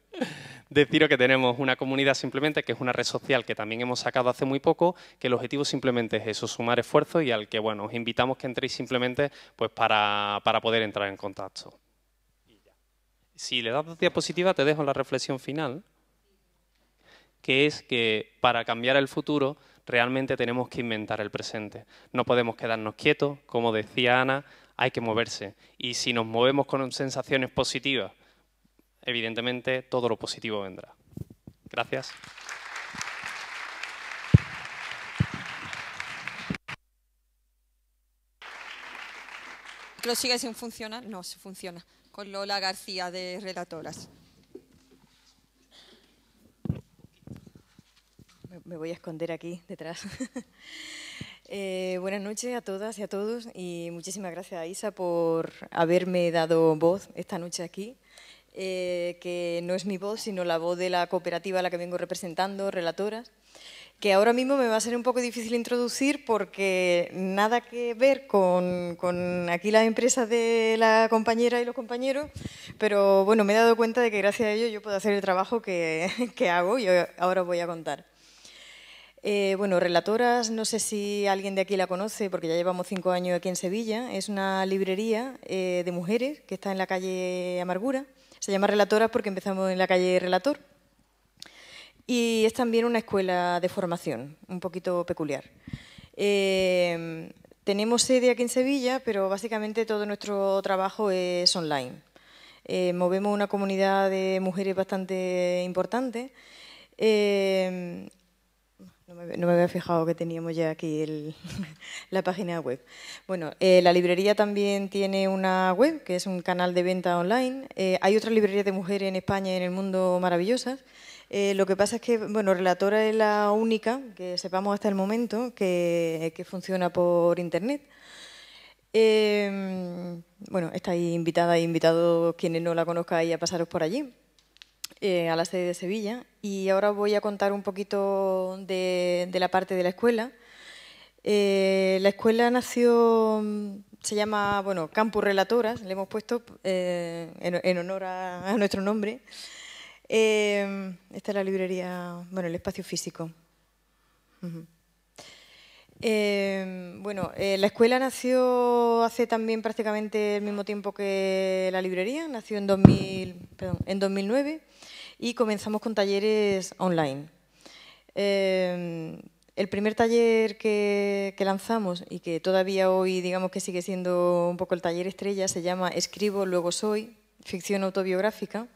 deciros que tenemos una comunidad simplemente, que es una red social que también hemos sacado hace muy poco, que el objetivo simplemente es eso, sumar esfuerzos y al que, bueno, os invitamos que entréis simplemente pues para, para poder entrar en contacto. Si le das dos diapositivas, te dejo la reflexión final, que es que para cambiar el futuro realmente tenemos que inventar el presente. No podemos quedarnos quietos, como decía Ana, hay que moverse. Y si nos movemos con sensaciones positivas, evidentemente todo lo positivo vendrá. Gracias. ¿Lo sigue sin funcionar? No, se funciona. Con Lola García de Relatoras. Me voy a esconder aquí detrás. Eh, buenas noches a todas y a todos y muchísimas gracias a Isa por haberme dado voz esta noche aquí eh, que no es mi voz, sino la voz de la cooperativa a la que vengo representando, relatoras, que ahora mismo me va a ser un poco difícil introducir porque nada que ver con, aquí las empresas de la compañera y los compañeros, pero bueno, me he dado cuenta de que gracias a ello yo puedo hacer el trabajo que, hago y ahora os voy a contar. Eh, bueno, Relatoras, no sé si alguien de aquí la conoce, porque ya llevamos cinco años aquí en Sevilla. Es una librería eh, de mujeres que está en la calle Amargura. Se llama Relatoras porque empezamos en la calle Relator. Y es también una escuela de formación, un poquito peculiar. Eh, tenemos sede aquí en Sevilla, pero básicamente todo nuestro trabajo es online. Eh, movemos una comunidad de mujeres bastante importante. Eh, no me, había fijado que teníamos ya aquí la página web. Bueno, eh, la librería también tiene una web, que es un canal de venta online. Eh, hay otras librerías de mujeres en España y en el mundo maravillosas. Eh, lo que pasa es que, bueno, Relatora es la única, que sepamos hasta el momento, que, que funciona por Internet. bueno, estáis invitada e invitados, quienes no la conozcáis, a pasaros por allí. Eh, a la sede de Sevilla. Y ahora voy a contar un poquito de, la parte de la escuela. Eh, la escuela nació, mm, se llama, bueno, Campus Relatoras, le hemos puesto eh, en, honor a, nuestro nombre. esta es la librería, bueno, el espacio físico. bueno, la escuela nació hace también prácticamente el mismo tiempo que la librería, nació en, en 2009 y comenzamos con talleres online. Em, el primer taller que, lanzamos y que todavía hoy digamos que sigue siendo un poco el taller estrella se llama Escribo, luego soy, ficción autobiográfica.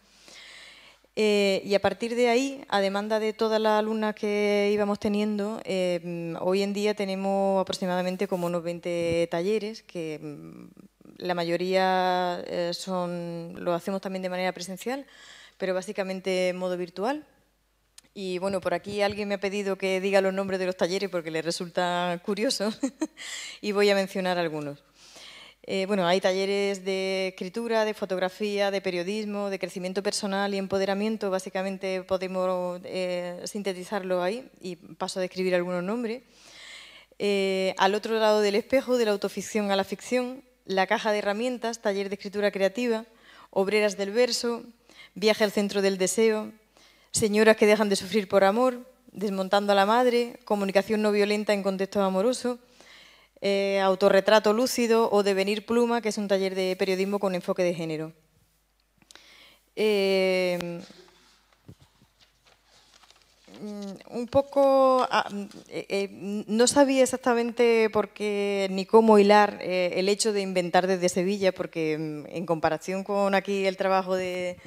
Eh, y a partir de ahí, a demanda de todas las alumnas que íbamos teniendo, em, hoy en día tenemos aproximadamente como unos 20 talleres que em, la mayoría eh, son, lo hacemos también de manera presencial, pero básicamente en modo virtual. Y bueno, por aquí alguien me ha pedido que diga los nombres de los talleres porque les resulta curioso y voy a mencionar algunos. Eh, bueno, hay talleres de escritura, de fotografía, de periodismo, de crecimiento personal y empoderamiento. Básicamente podemos eh, sintetizarlo ahí y paso a describir algunos nombres. Eh, al otro lado del espejo, de la autoficción a la ficción, la caja de herramientas, taller de escritura creativa, obreras del verso, Viaje al centro del deseo, señoras que dejan de sufrir por amor, desmontando a la madre, comunicación no violenta en contextos amorosos, eh, autorretrato lúcido o devenir pluma, que es un taller de periodismo con enfoque de género. Eh, mm, un poco, ah, eh, no sabía exactamente por qué ni cómo hilar el hecho de inventar desde Sevilla, porque mm, en comparación con aquí el trabajo de,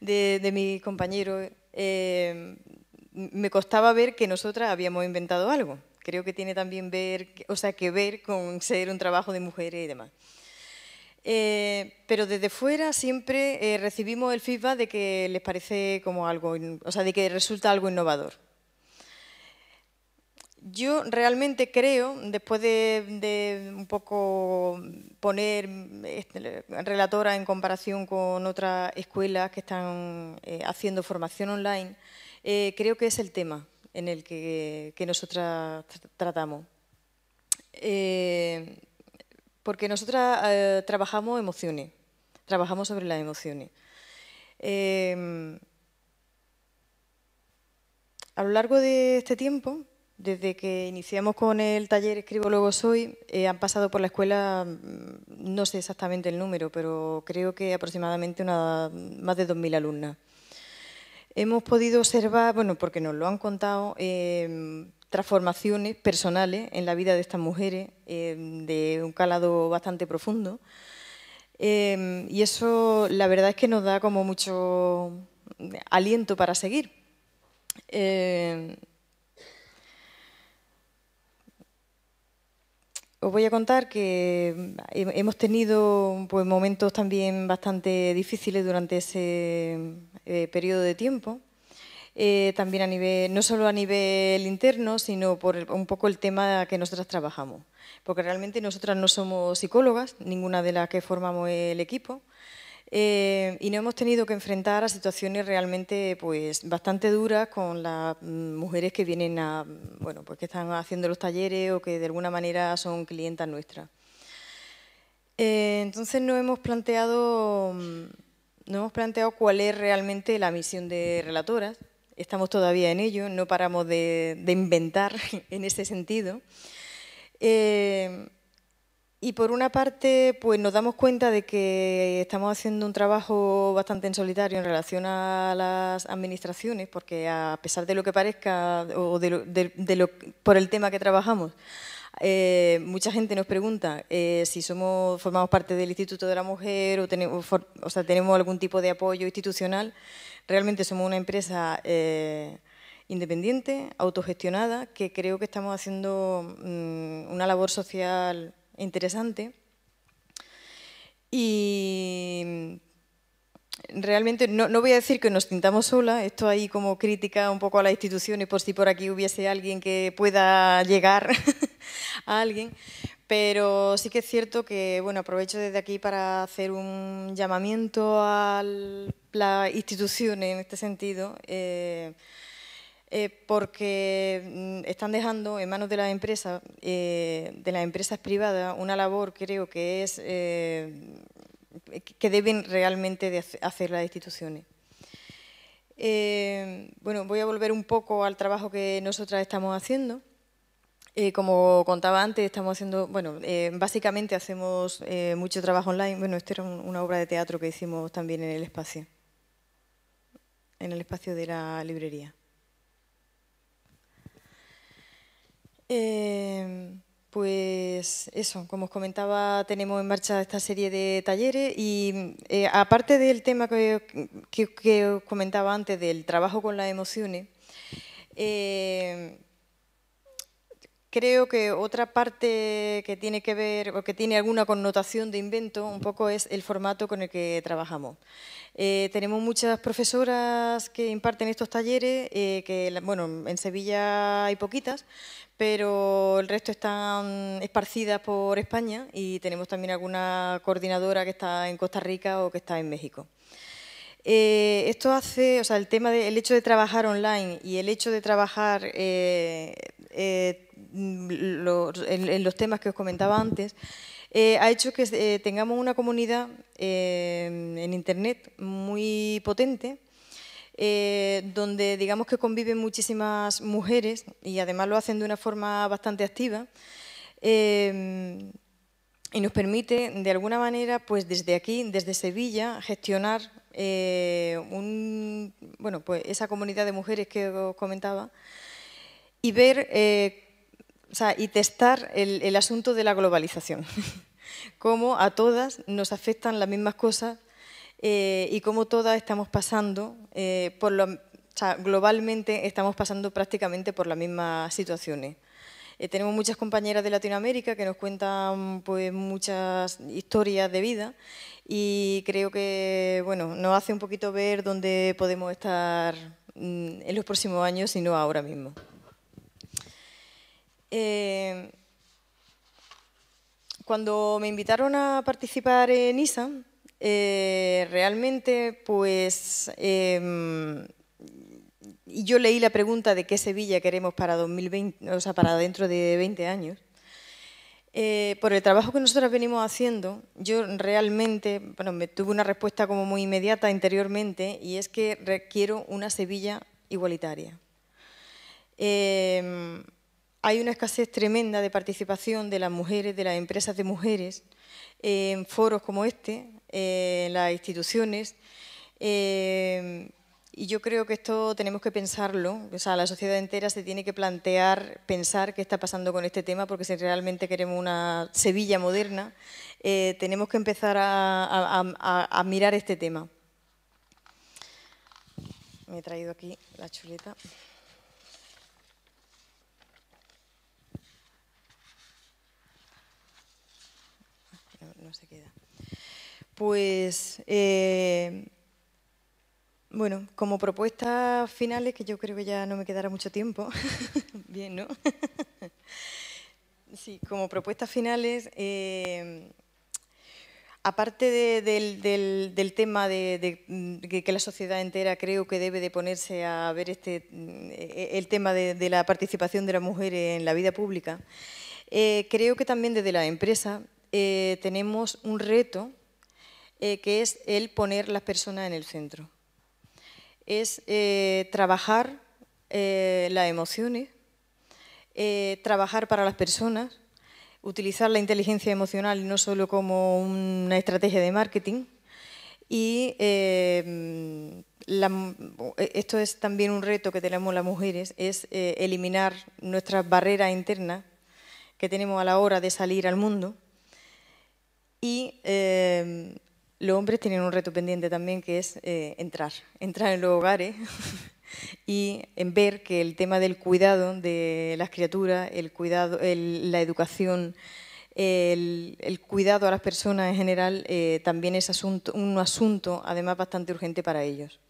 de, mi compañero, eh, me costaba ver que nosotras habíamos inventado algo. Creo que tiene también ver, o sea, que ver con ser un trabajo de mujeres y demás. Eh, pero desde fuera siempre eh, recibimos el feedback de que les parece como algo, o sea, de que resulta algo innovador. Yo realmente creo, después de, un poco poner este, relatora en comparación con otras escuelas que están eh, haciendo formación online, eh, creo que es el tema en el que, nosotras tratamos. Eh, porque nosotras trabajamos emociones, trabajamos sobre las emociones. a lo largo de este tiempo, desde que iniciamos con el taller Escribo Luego Soy, eh, han pasado por la escuela, mm, no sé exactamente el número, pero creo que aproximadamente una, más de 2.000 alumnas. Hemos podido observar, bueno, porque nos lo han contado, em, transformaciones personales en la vida de estas mujeres em, de un calado bastante profundo. Em, y eso, la verdad es que nos da como mucho mm, aliento para seguir. Os voy a contar que eh, hemos tenido pues, momentos también bastante difíciles durante ese eh, periodo de tiempo. Eh, también a nivel, no solo a nivel interno, sino por un poco el tema que nosotras trabajamos. Porque realmente nosotras no somos psicólogas, ninguna de las que formamos el equipo. Eh, y no hemos tenido que enfrentar a situaciones realmente pues, bastante duras con las mm, mujeres que vienen a, mm, bueno, pues que están haciendo los talleres o que de alguna manera son clientas nuestras. Eh, entonces no hemos planteado, mm, no hemos planteado cuál es realmente la misión de Relatoras. Estamos todavía en ello, no paramos de, inventar en ese sentido. Eh, y por una parte, pues nos damos cuenta de que estamos haciendo un trabajo bastante en solitario en relación a las administraciones, porque a pesar de lo que parezca o de por el tema que trabajamos, eh, mucha gente nos pregunta eh, si somos, formamos parte del Instituto de la Mujer o, tenemos, o sea, tenemos algún tipo de apoyo institucional. Realmente somos una empresa eh, independiente, autogestionada, que creo que estamos haciendo mm, una labor social interesante. Y realmente no, voy a decir que nos tintamos sola, esto ahí como crítica un poco a las instituciones, por si por aquí hubiese alguien que pueda llegar a alguien, pero sí que es cierto que, bueno, aprovecho desde aquí para hacer un llamamiento a las instituciones en este sentido. Eh, porque mm, están dejando en manos de las empresas, eh, de las empresas privadas, una labor creo que es eh, que deben realmente hacer las instituciones. Eh, bueno, voy a volver un poco al trabajo que nosotras estamos haciendo. como contaba antes, estamos haciendo, bueno, básicamente hacemos mucho trabajo online. Bueno, esta era una obra de teatro que hicimos también en el espacio, en el espacio de la librería. Em, pues eso, como os comentaba, tenemos en marcha esta serie de talleres y eh, aparte del tema que, os comentaba antes del trabajo con las emociones, em, creo que otra parte que tiene que ver o que tiene alguna connotación de invento un poco es el formato con el que trabajamos. Eh, tenemos muchas profesoras que imparten estos talleres, eh, que bueno, en Sevilla hay poquitas, pero el resto están esparcidas por España y tenemos también alguna coordinadora que está en Costa Rica o que está en México. Eh, esto hace, o sea, el tema del hecho de trabajar online y el hecho de trabajar Mm, en, los temas que os comentaba antes, eh, ha hecho que eh, tengamos una comunidad eh, en Internet muy potente, donde digamos que conviven muchísimas mujeres y además lo hacen de una forma bastante activa. y nos permite, de alguna manera, pues desde aquí, desde Sevilla, gestionar bueno, pues esa comunidad de mujeres que os comentaba y ver sea, y testar el, asunto de la globalización. cómo a todas nos afectan las mismas cosas eh, y cómo todas estamos pasando eh, globalmente estamos pasando prácticamente por las mismas situaciones. Eh, tenemos muchas compañeras de Latinoamérica que nos cuentan pues, muchas historias de vida y creo que bueno, nos hace un poquito ver dónde podemos estar mm, en los próximos años y no ahora mismo. Eh, cuando me invitaron a participar en ISA, eh, realmente, pues, eh, yo leí la pregunta de qué Sevilla queremos para 2020, o sea, para dentro de 20 años. Eh, por el trabajo que nosotros venimos haciendo, yo realmente, bueno, me tuve una respuesta como muy inmediata anteriormente y es que quiero una Sevilla igualitaria. Eh, hay una escasez tremenda de participación de las mujeres, de las empresas de mujeres, eh, en foros como este, eh, en las instituciones. Eh, y yo creo que esto tenemos que pensarlo, o sea, la sociedad entera se tiene que plantear, pensar qué está pasando con este tema, porque si realmente queremos una Sevilla moderna, tenemos que empezar a, mirar este tema. Me he traído aquí la chuleta. Pues, eh, bueno, como propuestas finales, que yo creo que ya no me quedará mucho tiempo, bien, ¿no? sí, como propuestas finales, eh, aparte del, tema de, que la sociedad entera creo que debe de ponerse a ver este, eh, el tema de, la participación de la mujer en la vida pública, creo que también desde la empresa tenemos un reto eh, que es el poner las personas en el centro. Es eh, trabajar eh, las emociones, trabajar para las personas, utilizar la inteligencia emocional no solo como una estrategia de marketing. Y em, esto es también un reto que tenemos las mujeres, es eliminar nuestras barreras internas que tenemos a la hora de salir al mundo y em, los hombres tienen un reto pendiente también que es eh, entrar, entrar en los hogares y en ver que el tema del cuidado de las criaturas, el cuidado, la educación, el, cuidado a las personas en general eh, también es un asunto además bastante urgente para ellos,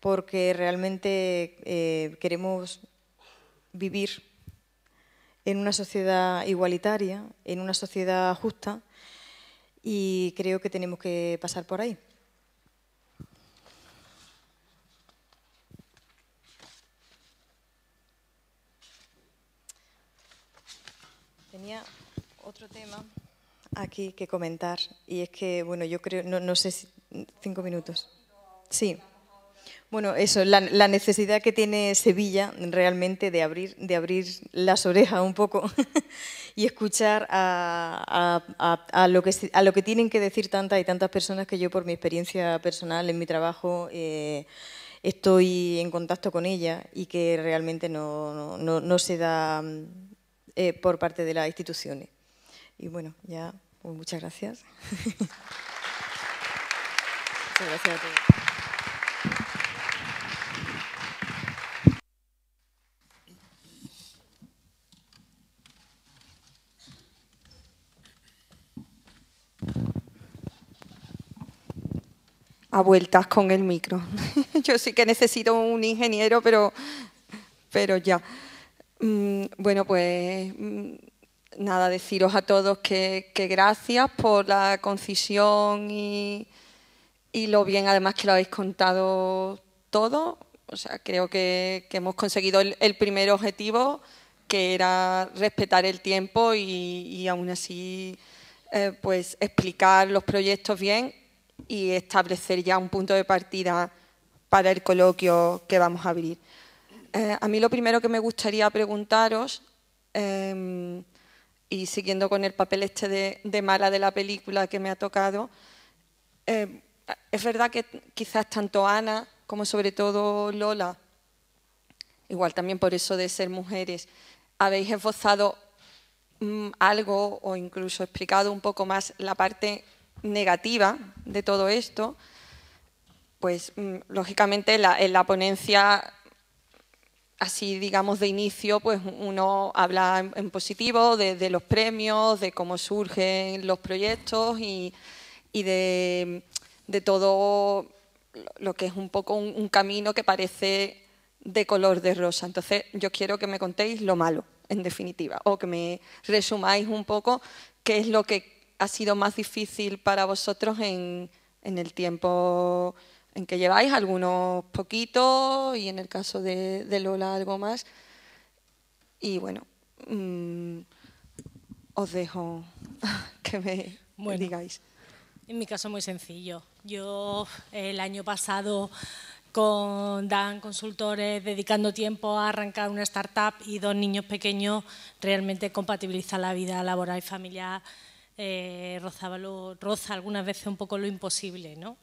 porque realmente eh, queremos vivir en una sociedad igualitaria, en una sociedad justa y creo que tenemos que pasar por ahí. Tenía otro tema aquí que comentar y es que, bueno, yo creo, no, no sé si... Cinco minutos. Sí. Bueno, eso, la, la, necesidad que tiene Sevilla realmente de abrir, de abrir las orejas un poco y escuchar a, lo que, tienen que decir tantas y tantas personas que yo por mi experiencia personal en mi trabajo eh, estoy en contacto con ella y que realmente no, se da eh, por parte de las instituciones. Y bueno, ya, pues, muchas gracias. a vueltas con el micro. Yo sí que necesito un ingeniero, pero, pero ya. Mm, bueno, pues mm, nada, deciros a todos que, gracias por la concisión y, lo bien además que lo habéis contado todo. O sea, creo que, hemos conseguido el, primer objetivo, que era respetar el tiempo y, aún así eh, pues explicar los proyectos bien y establecer ya un punto de partida para el coloquio que vamos a abrir. Eh, a mí lo primero que me gustaría preguntaros, em, y siguiendo con el papel este de, mala de la película que me ha tocado, em, es verdad que quizás tanto Ana como sobre todo Lola, igual también por eso de ser mujeres, habéis esbozado mm, algo o incluso explicado un poco más la parte negativa de todo esto, pues mm, lógicamente en la, ponencia así digamos de inicio, pues uno habla en positivo de, los premios, de cómo surgen los proyectos y, de, todo lo que es un poco un, camino que parece de color de rosa. Entonces yo quiero que me contéis lo malo, en definitiva, o que me resumáis un poco qué es lo que ha sido más difícil para vosotros en, el tiempo en que lleváis, algunos poquitos y en el caso de, Lola algo más. Y bueno, mm, os dejo que me digáis. En mi caso muy sencillo. Yo el año pasado con Dan Consultores dedicando tiempo a arrancar una startup y dos niños pequeños realmente compatibiliza la vida laboral y familiar eh, rozaba roza algunas veces un poco lo imposible, ¿no?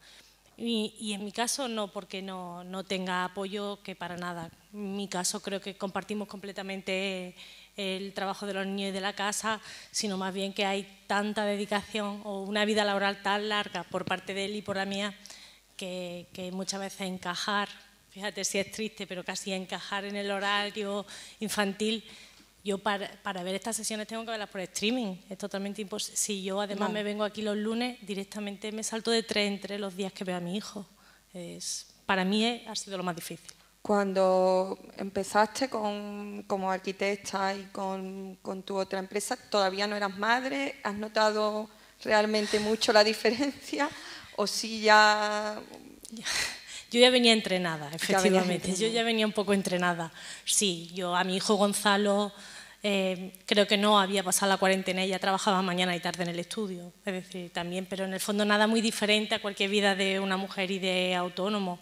Y, en mi caso no, porque no, tenga apoyo que para nada. En mi caso creo que compartimos completamente el trabajo de los niños y de la casa, sino más bien que hay tanta dedicación o una vida laboral tan larga por parte de él y por la mía que, que muchas veces encajar, fíjate si es triste, pero casi encajar en el horario infantil yo para, para, ver estas sesiones tengo que verlas por streaming, es totalmente imposible. Si yo además me vengo aquí los lunes, directamente me salto de tres entre los días que veo a mi hijo. Es, para mí ha sido lo más difícil. Cuando empezaste como arquitecta y con, tu otra empresa, todavía no eras madre, ¿has notado realmente mucho la diferencia? ¿O si ya... Yo ya venía entrenada, efectivamente. Yo ya venía un poco entrenada. Sí, yo a mi hijo Gonzalo eh, creo que no había pasado la cuarentena y ya trabajaba mañana y tarde en el estudio. Es decir, también, pero en el fondo nada muy diferente a cualquier vida de una mujer y de autónomo.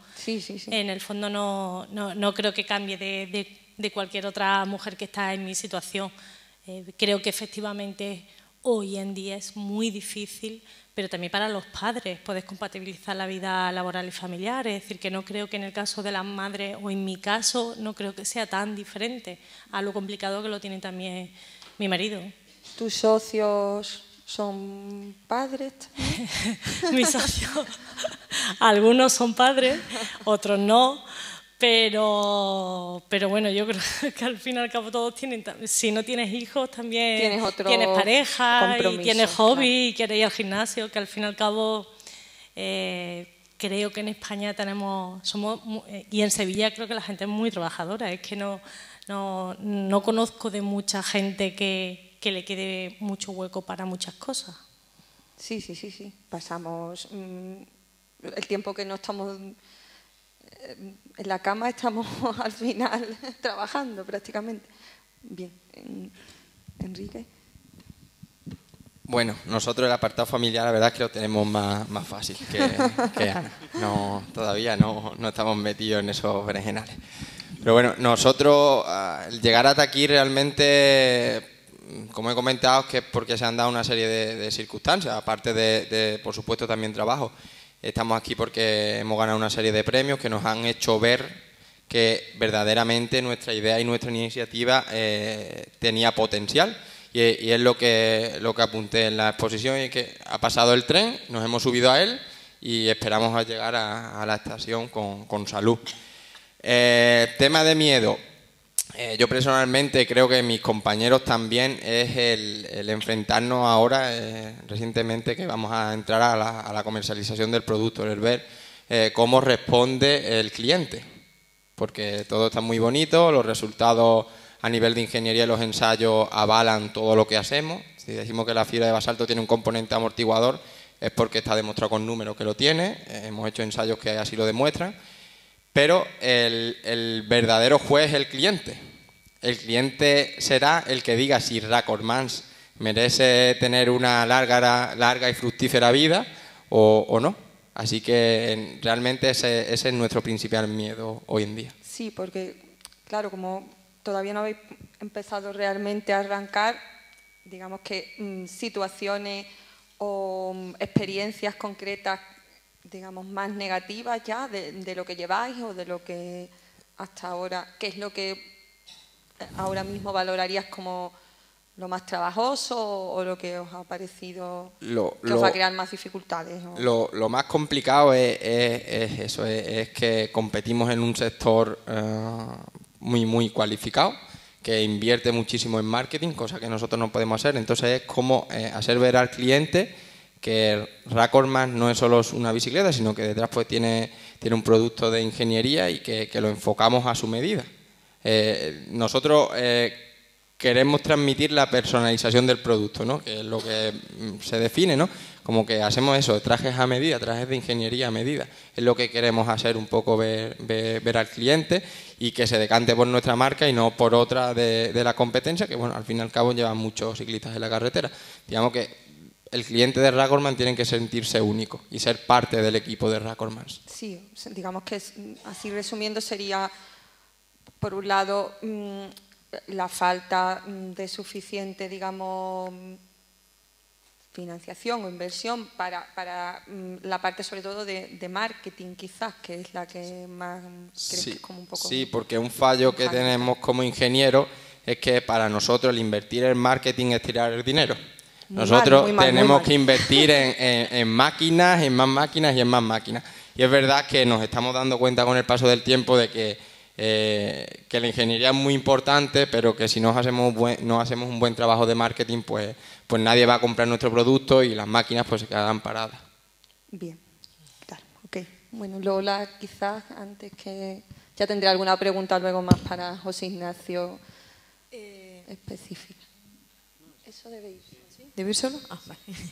En el fondo no, no, no creo que cambie de, de, cualquier otra mujer que está en mi situación. Eh, creo que efectivamente hoy en día es muy difícil pero también para los padres, Puedes compatibilizar la vida laboral y familiar, es decir, que no creo que en el caso de las madres, o en mi caso, no creo que sea tan diferente a lo complicado que lo tiene también mi marido. ¿Tus socios son padres? Mis socios, algunos son padres, otros no. Pero, pero bueno, yo creo que al fin y al cabo todos tienen, si no tienes hijos también tienes, pareja y tienes hobby y quieres ir al gimnasio, que al fin y al cabo eh, creo que en España tenemos, somos, eh, y en Sevilla creo que la gente es muy trabajadora, es que no, no, conozco de mucha gente que, le quede mucho hueco para muchas cosas. Sí, sí, sí, sí, pasamos mm, el tiempo que no estamos eh, en la cama estamos al final trabajando prácticamente. Bien, Enrique. Bueno, nosotros el apartado familiar la verdad es que lo tenemos más, fácil que, Ana. No, todavía no, no estamos metidos en esos berenjenales. Pero bueno, nosotros ah, llegar hasta aquí realmente, como he comentado, es que porque se han dado una serie de, circunstancias, aparte de, de, por supuesto, también trabajo. Estamos aquí porque hemos ganado una serie de premios que nos han hecho ver que verdaderamente nuestra idea y nuestra iniciativa eh, tenía potencial. Y, es lo que, lo que apunté en la exposición, y que ha pasado el tren, nos hemos subido a él y esperamos a llegar a, la estación con, con salud. Eh, tema de miedo. Eh, yo personalmente creo que mis compañeros también es el, enfrentarnos ahora, eh, recientemente que vamos a entrar a la, comercialización del producto, el ver eh, cómo responde el cliente. Porque todo está muy bonito, los resultados a nivel de ingeniería y los ensayos avalan todo lo que hacemos. Si decimos que la fibra de basalto tiene un componente amortiguador, es porque está demostrado con números que lo tiene, hemos hecho ensayos que así lo demuestran. Pero el, verdadero juez es el cliente. El cliente será el que diga si Racormans merece tener una larga, larga y fructífera vida o, no. Así que realmente ese, es nuestro principal miedo hoy en día. Sí, porque claro, como todavía no habéis empezado realmente a arrancar, digamos que mm, situaciones o mm, experiencias concretas digamos, más negativas ya de, lo que lleváis o de lo que hasta ahora, qué es lo que eh, ahora mismo valorarías como lo más trabajoso o lo que os ha parecido lo, que os va a crear más dificultades? Lo, más complicado es, eso, es, que competimos en un sector eh, muy, muy cualificado que invierte muchísimo en marketing, cosa que nosotros no podemos hacer. Entonces es como eh, hacer ver al cliente que Racorman no es solo una bicicleta, sino que detrás pues tiene, tiene un producto de ingeniería y que, lo enfocamos a su medida. Eh, nosotros eh, queremos transmitir la personalización del producto, ¿no? que es lo que mm, se define, ¿no? como que hacemos eso, trajes a medida, trajes de ingeniería a medida. Es lo que queremos hacer un poco ver, al cliente y que se decante por nuestra marca y no por otra de, de la competencia, que bueno, al fin y al cabo llevan muchos ciclistas en la carretera. Digamos que el cliente de Rackorman tiene que sentirse único y ser parte del equipo de Rackormans. Sí, digamos que así resumiendo sería, por un lado, mm, la falta mm, de suficiente, digamos, financiación o inversión para, mm, la parte sobre todo de, marketing quizás, que es la que más sí, Sí, porque un fallo que tenemos como ingeniero es que para nosotros el invertir en marketing es tirar el dinero. Nosotros tenemos que invertir en, máquinas, en más máquinas y en más máquinas. Y es verdad que nos estamos dando cuenta con el paso del tiempo de que, eh, la ingeniería es muy importante, pero que si no hacemos, no hacemos un buen trabajo de marketing, pues, pues nadie va a comprar nuestro producto y las máquinas pues se quedan paradas. Bien, claro, ok. Bueno, Lola, quizás antes que... Ya tendré alguna pregunta luego más para José Ignacio eh, específica. Eso debe ir. ¿De ver solo? Ah, vale.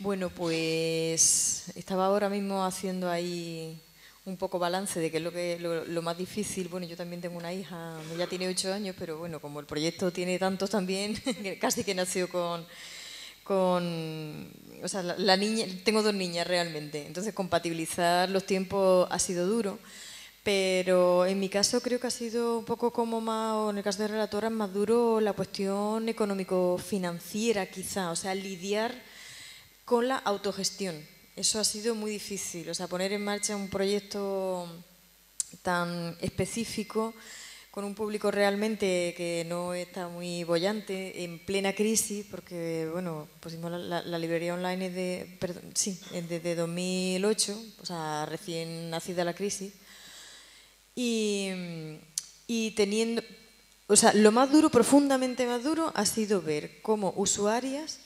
Bueno, pues estaba ahora mismo haciendo ahí un poco balance de qué es lo, que, lo, más difícil. Bueno, yo también tengo una hija, ella tiene ocho años, pero bueno, como el proyecto tiene tantos también, casi que nació con... con o sea, la niña, tengo dos niñas realmente, entonces compatibilizar los tiempos ha sido duro pero en mi caso creo que ha sido un poco como más, en el caso de Relatoras, más duro la cuestión económico-financiera quizá, o sea, lidiar con la autogestión. Eso ha sido muy difícil, o sea, poner en marcha un proyecto tan específico con un público realmente que no está muy bollante, en plena crisis, porque, bueno, pusimos la, librería online de, sí, desde 2008, o sea, recién nacida la crisis. Mm, y, teniendo, o sea, lo más duro, profundamente más duro, ha sido ver cómo usuarias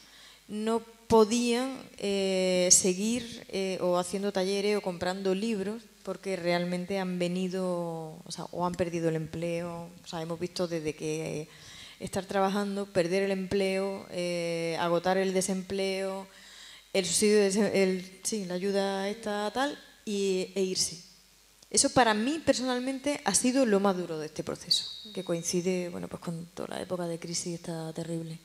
no podían eh, seguir eh, o haciendo talleres o comprando libros porque realmente han venido o, han perdido el empleo. O sea, hemos visto desde que estar trabajando, perder el empleo, eh, agotar el desempleo, el subsidio, el, sí, la ayuda esta tal, y, e irse. Eso para mí personalmente ha sido lo más duro de este proceso, que coincide bueno, pues con toda la época de crisis está terrible.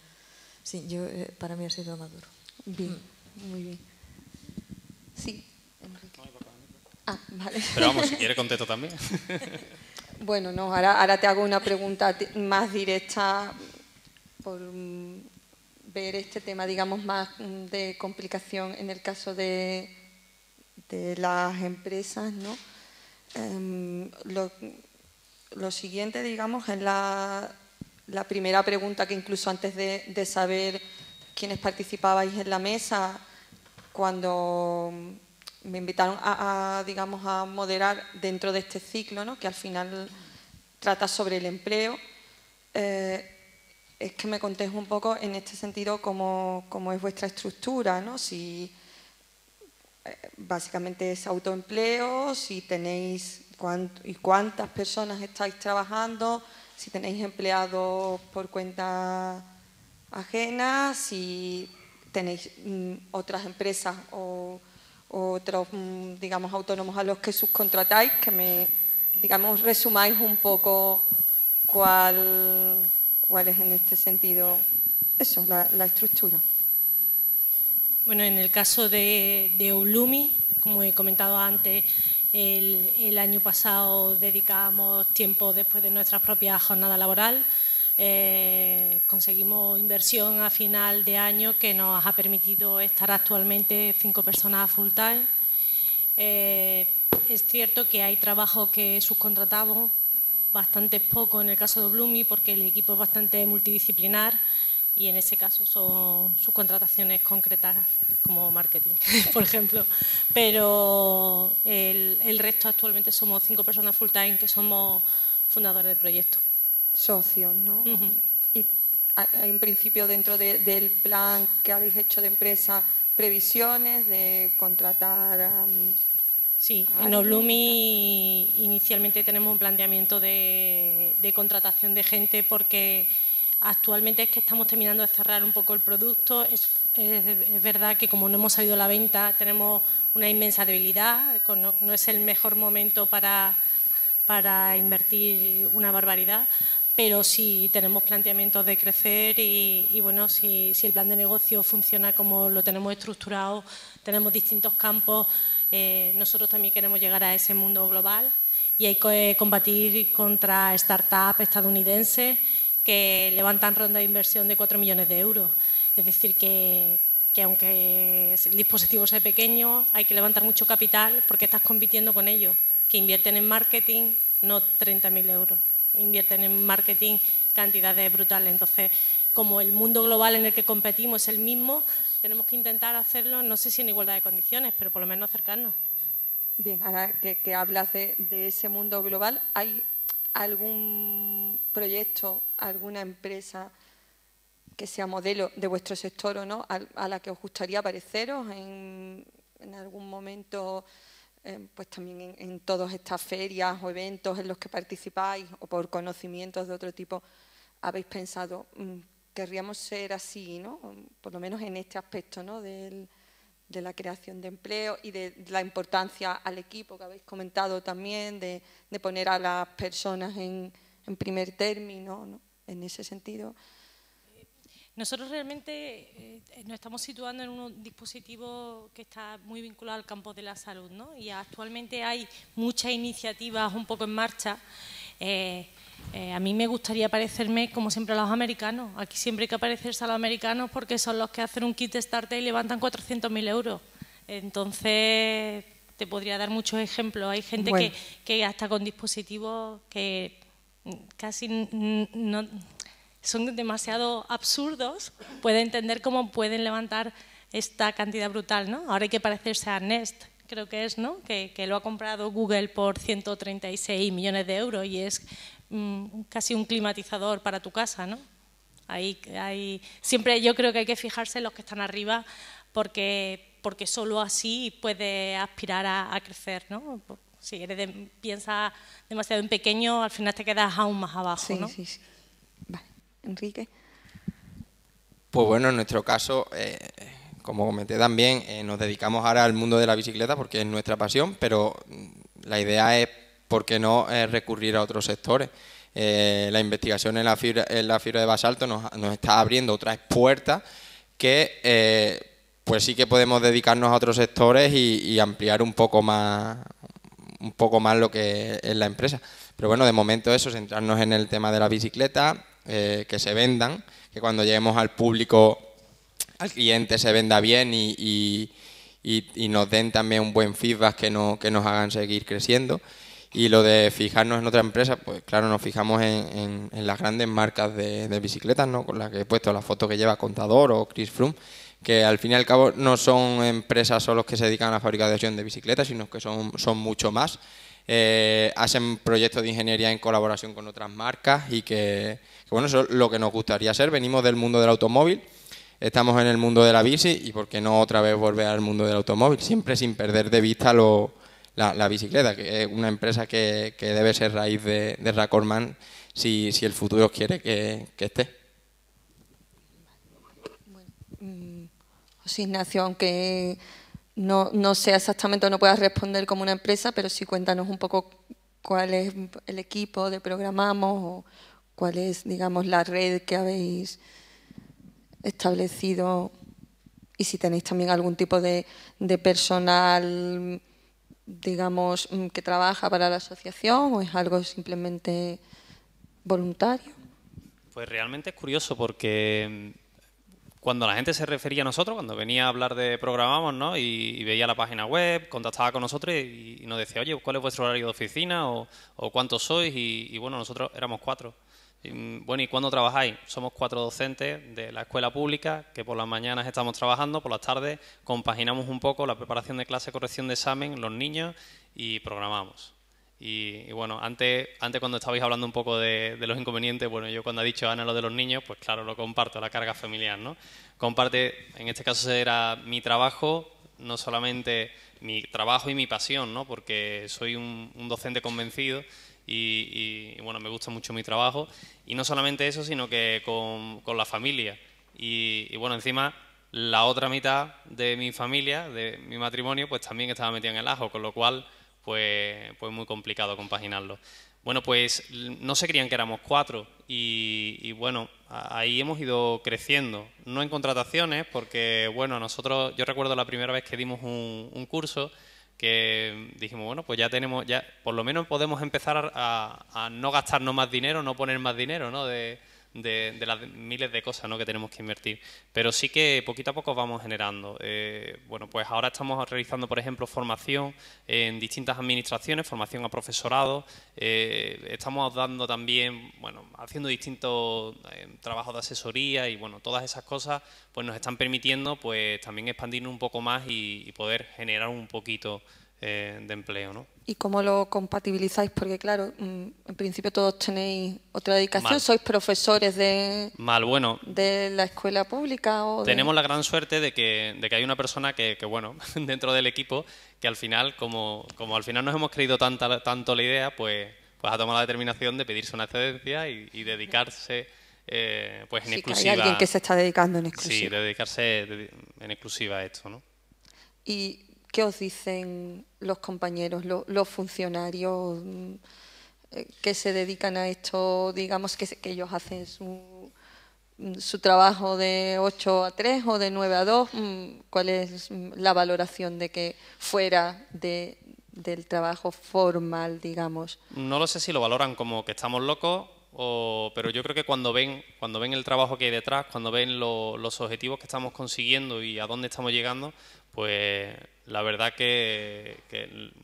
Sí, yo, eh, para mí ha sido lo más duro. Bien, mm. muy bien. Sí, Ah, vale. Pero vamos, si quiere contesto también. Bueno, no, ahora, te hago una pregunta más directa por mm, ver este tema, digamos, más mm, de complicación en el caso de, de las empresas, ¿no? Em, lo, siguiente, digamos, es la, primera pregunta que incluso antes de, saber quiénes participabais en la mesa, cuando me invitaron a, digamos, a moderar dentro de este ciclo, ¿no? que al final trata sobre el empleo, eh, es que me contéis un poco en este sentido cómo, es vuestra estructura, ¿no? si básicamente es autoempleo, si tenéis y cuántas personas estáis trabajando, si tenéis empleados por cuenta ajena, si tenéis mm, otras empresas o, otros, mm, digamos, autónomos a los que subcontratáis, que me, digamos, resumáis un poco cuál, cuál es en este sentido, eso, la estructura. Bueno, en el caso de, de como he comentado antes, el, año pasado dedicamos tiempo después de nuestra propia jornada laboral. Eh, conseguimos inversión a final de año que nos ha permitido estar actualmente cinco personas full time. Eh, es cierto que hay trabajo que subcontratamos, bastante poco en el caso de Blumi porque el equipo es bastante multidisciplinar y en ese caso son sus contrataciones concretas como marketing, por ejemplo. Pero el, el, resto actualmente somos cinco personas full time que somos fundadores del proyecto. Socios, ¿no? Y en principio dentro del plan que habéis hecho de empresa, previsiones de contratar... A, mm, Sí, en Oblumi inicialmente tenemos un planteamiento de, de contratación de gente porque Actualmente es que estamos terminando de cerrar un poco el producto. Es, verdad que como no hemos salido a la venta tenemos una inmensa debilidad, no, es el mejor momento para, invertir una barbaridad, pero si tenemos planteamientos de crecer y, bueno, si, el plan de negocio funciona como lo tenemos estructurado, tenemos distintos campos, eh, nosotros también queremos llegar a ese mundo global y hay que combatir contra startups estadounidenses que levantan ronda de inversión de 4 millones de euros. Es decir, que, aunque el dispositivo sea pequeño, hay que levantar mucho capital porque estás compitiendo con ellos, que invierten en marketing, no 30.000 euros, invierten en marketing cantidades brutales. Entonces, como el mundo global en el que competimos es el mismo, tenemos que intentar hacerlo, no sé si en igualdad de condiciones, pero por lo menos acercarnos. Bien, ahora que, hablas de ese mundo global, hay algún proyecto, alguna empresa que sea modelo de vuestro sector o no, a, la que os gustaría apareceros en, algún momento, eh, pues también en, todas estas ferias o eventos en los que participáis o por conocimientos de otro tipo, habéis pensado, mm, querríamos ser así, ¿no? Por lo menos en este aspecto, ¿no? Del, de la creación de empleo y de, la importancia al equipo que habéis comentado también, de, poner a las personas en, primer término, ¿no? en ese sentido. Nosotros realmente eh, nos estamos situando en un dispositivo que está muy vinculado al campo de la salud, ¿no? Y actualmente hay muchas iniciativas un poco en marcha eh, eh, a mí me gustaría parecerme, como siempre, a los americanos. Aquí siempre hay que parecerse a los americanos porque son los que hacen un kit starter y levantan 400.000 euros. Entonces, te podría dar muchos ejemplos. Hay gente que, hasta con dispositivos que casi son demasiado absurdos, puede entender cómo pueden levantar esta cantidad brutal, ¿no? Ahora hay que parecerse a Nest, creo que es, ¿no? que, lo ha comprado Google por 136 millones de euros y es mm, casi un climatizador para tu casa. ¿no? Ahí, ahí, siempre yo creo que hay que fijarse en los que están arriba porque, porque solo así puede aspirar a, crecer. ¿no? Si eres de, piensas demasiado en pequeño, al final te quedas aún más abajo. ¿no? sí, sí. Vale. Enrique. Pues bueno, en nuestro caso... Eh, como comenté también, eh, nos dedicamos ahora al mundo de la bicicleta porque es nuestra pasión, pero mm, la idea es, ¿por qué no eh, recurrir a otros sectores? Eh, la investigación en la fibra, en la fibra de basalto nos, está abriendo otras puertas que pues sí que podemos dedicarnos a otros sectores y, y, ampliar un poco más un poco más lo que es la empresa. Pero bueno, de momento eso, centrarnos en el tema de la bicicleta, que se vendan, que cuando lleguemos al público al cliente se venda bien y, nos den también un buen feedback que, nos hagan seguir creciendo. Y lo de fijarnos en otra empresa, pues claro, nos fijamos en, en, las grandes marcas de, bicicletas, Con las que he puesto la foto que lleva Contador o Chris Froome, que al fin y al cabo no son empresas solo que se dedican a la fabricación de bicicletas, sino que son, son mucho más. Eh, hacen proyectos de ingeniería en colaboración con otras marcas y que, bueno, eso es lo que nos gustaría ser Venimos del mundo del automóvil estamos en el mundo de la bici y por qué no otra vez volver al mundo del automóvil, siempre sin perder de vista lo, la, bicicleta, que es una empresa que, debe ser raíz de, de Racorman si, el futuro quiere que, esté. Bueno, mm, aunque no, no sea exactamente no puedas responder como una empresa, pero sí cuéntanos un poco cuál es el equipo de Programamos o cuál es, digamos, la red que habéis establecido y si tenéis también algún tipo de, personal, digamos, mm, que trabaja para la asociación o es algo simplemente voluntario. Pues realmente es curioso porque mm, cuando la gente se refería a nosotros, cuando venía a hablar de programamos, ¿no? Y, veía la página web, contactaba con nosotros y, nos decía, oye, ¿cuál es vuestro horario de oficina? ¿O, cuántos sois? y bueno, nosotros éramos cuatro. Mm, bueno, ¿y cuándo trabajáis? Somos cuatro docentes de la escuela pública que por las mañanas estamos trabajando, por las tardes compaginamos un poco la preparación de clase, corrección de examen, los niños y programamos. Y, bueno, antes, cuando estabais hablando un poco de, los inconvenientes, bueno, yo cuando ha dicho Ana lo de los niños, pues claro, lo comparto, la carga familiar, ¿no? Comparte, en este caso será mi trabajo, no solamente mi trabajo y mi pasión, ¿no? Porque soy un docente convencido y, bueno, me gusta mucho mi trabajo. Y no solamente eso, sino que con, con la familia. Y, bueno, encima la otra mitad de mi familia, de mi matrimonio, pues también estaba metida en el ajo, con lo cual pues, pues muy complicado compaginarlo. Bueno, pues no se creían que éramos cuatro y, bueno, ahí hemos ido creciendo, no en contrataciones, porque bueno, nosotros, yo recuerdo la primera vez que dimos un curso, que dijimos, bueno, pues ya tenemos, ya por lo menos podemos empezar a, a no gastarnos más dinero, no poner más dinero, ¿no? De, de, las miles de cosas ¿no? que tenemos que invertir. Pero sí que poquito a poco vamos generando. Eh, bueno, pues ahora estamos realizando, por ejemplo, formación en distintas administraciones, formación a profesorado. Eh, estamos dando también, bueno, haciendo distintos eh, trabajos de asesoría y, bueno, todas esas cosas pues nos están permitiendo pues también expandirnos un poco más y poder generar un poquito eh, de empleo. ¿Y cómo lo compatibilizáis? Porque claro, mm, en principio todos tenéis otra dedicación, sois profesores de, Mal, bueno, de la escuela pública. O tenemos la gran suerte de que, de que hay una persona que, bueno, dentro del equipo, que al final, como, al final nos hemos creído tanta, tanto la idea, pues, pues ha tomado la determinación de pedirse una excedencia y, dedicarse... Eh, pues en sí, Que hay alguien que se está dedicando en exclusiva. Sí, dedicarse en exclusiva a esto, Y ¿Qué os dicen los compañeros, los funcionarios mm, eh, que se dedican a esto? Digamos que, que ellos hacen su, mm, trabajo de 8 a 3 o de 9 a 2. Mm, ¿Cuál es la valoración de que fuera del trabajo formal, digamos? No lo sé si lo valoran como que estamos locos pero yo creo que cuando ven, cuando ven el trabajo que hay detrás, cuando ven los objetivos que estamos consiguiendo y a dónde estamos llegando, pues la verdad que,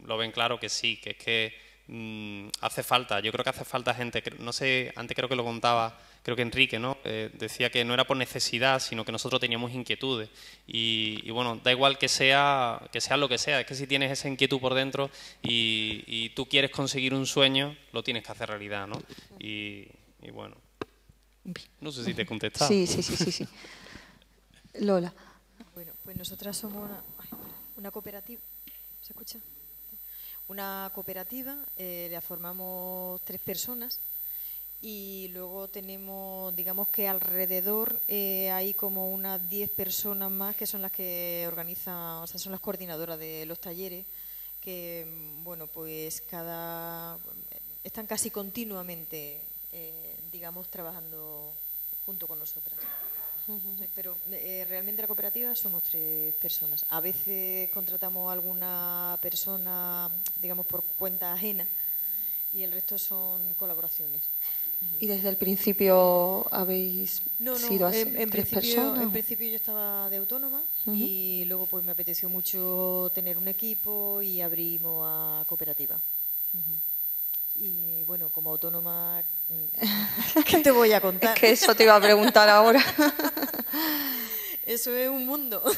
lo ven claro que sí, que es que mm, hace falta, yo creo que hace falta gente, no sé, antes creo que lo contaba, creo que Enrique, ¿no? Eh, decía que no era por necesidad, sino que nosotros teníamos inquietudes. Y, bueno, da igual que sea, que sea lo que sea, es que si tienes esa inquietud por dentro y, tú quieres conseguir un sueño, lo tienes que hacer realidad, ¿no? Y, bueno. No sé si te he contestado. Sí, sí, sí, sí, sí. Lola. Bueno, pues nosotras somos una cooperativa. ¿Se escucha? Una cooperativa, eh, la formamos tres personas y luego tenemos, digamos que alrededor eh, hay como unas diez personas más que son las que organizan, o sea, son las coordinadoras de los talleres, que, mm, bueno, pues cada. están casi continuamente, eh, digamos, trabajando junto con nosotras. Pero eh, realmente la cooperativa somos tres personas. A veces contratamos a alguna persona, digamos, por cuenta ajena y el resto son colaboraciones. ¿Y desde el principio habéis sido así, en, en tres En principio yo estaba de autónoma y luego pues me apeteció mucho tener un equipo y abrimos a cooperativa. Y bueno, como autónoma, ¿qué te voy a contar? Es que eso te iba a preguntar ahora. eso es un mundo.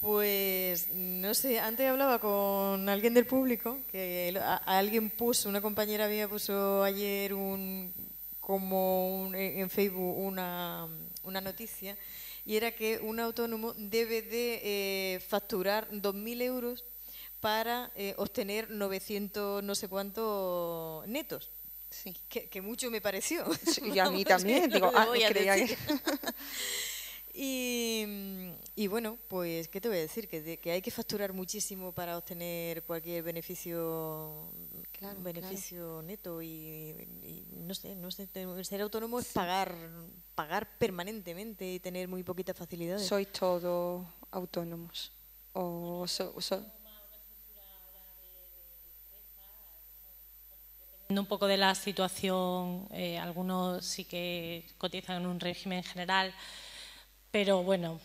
Pues no sé, antes hablaba con alguien del público, que alguien puso, una compañera mía puso ayer un, como en Facebook una, una, noticia, y era que un autónomo debe de eh, facturar 2.000 euros para eh, obtener 900 no sé cuánto netos. Que, mucho me pareció. y a mí también, digo, ah, creía y, bueno, pues, ¿qué te voy a decir? Que, hay que facturar muchísimo para obtener cualquier beneficio beneficio neto. Y, no sé, no ser autónomo es pagar, pagar permanentemente y tener muy poquitas facilidades. Sois todos autónomos. O Un poco de la situación, eh, algunos sí que cotizan en un régimen general, pero bueno,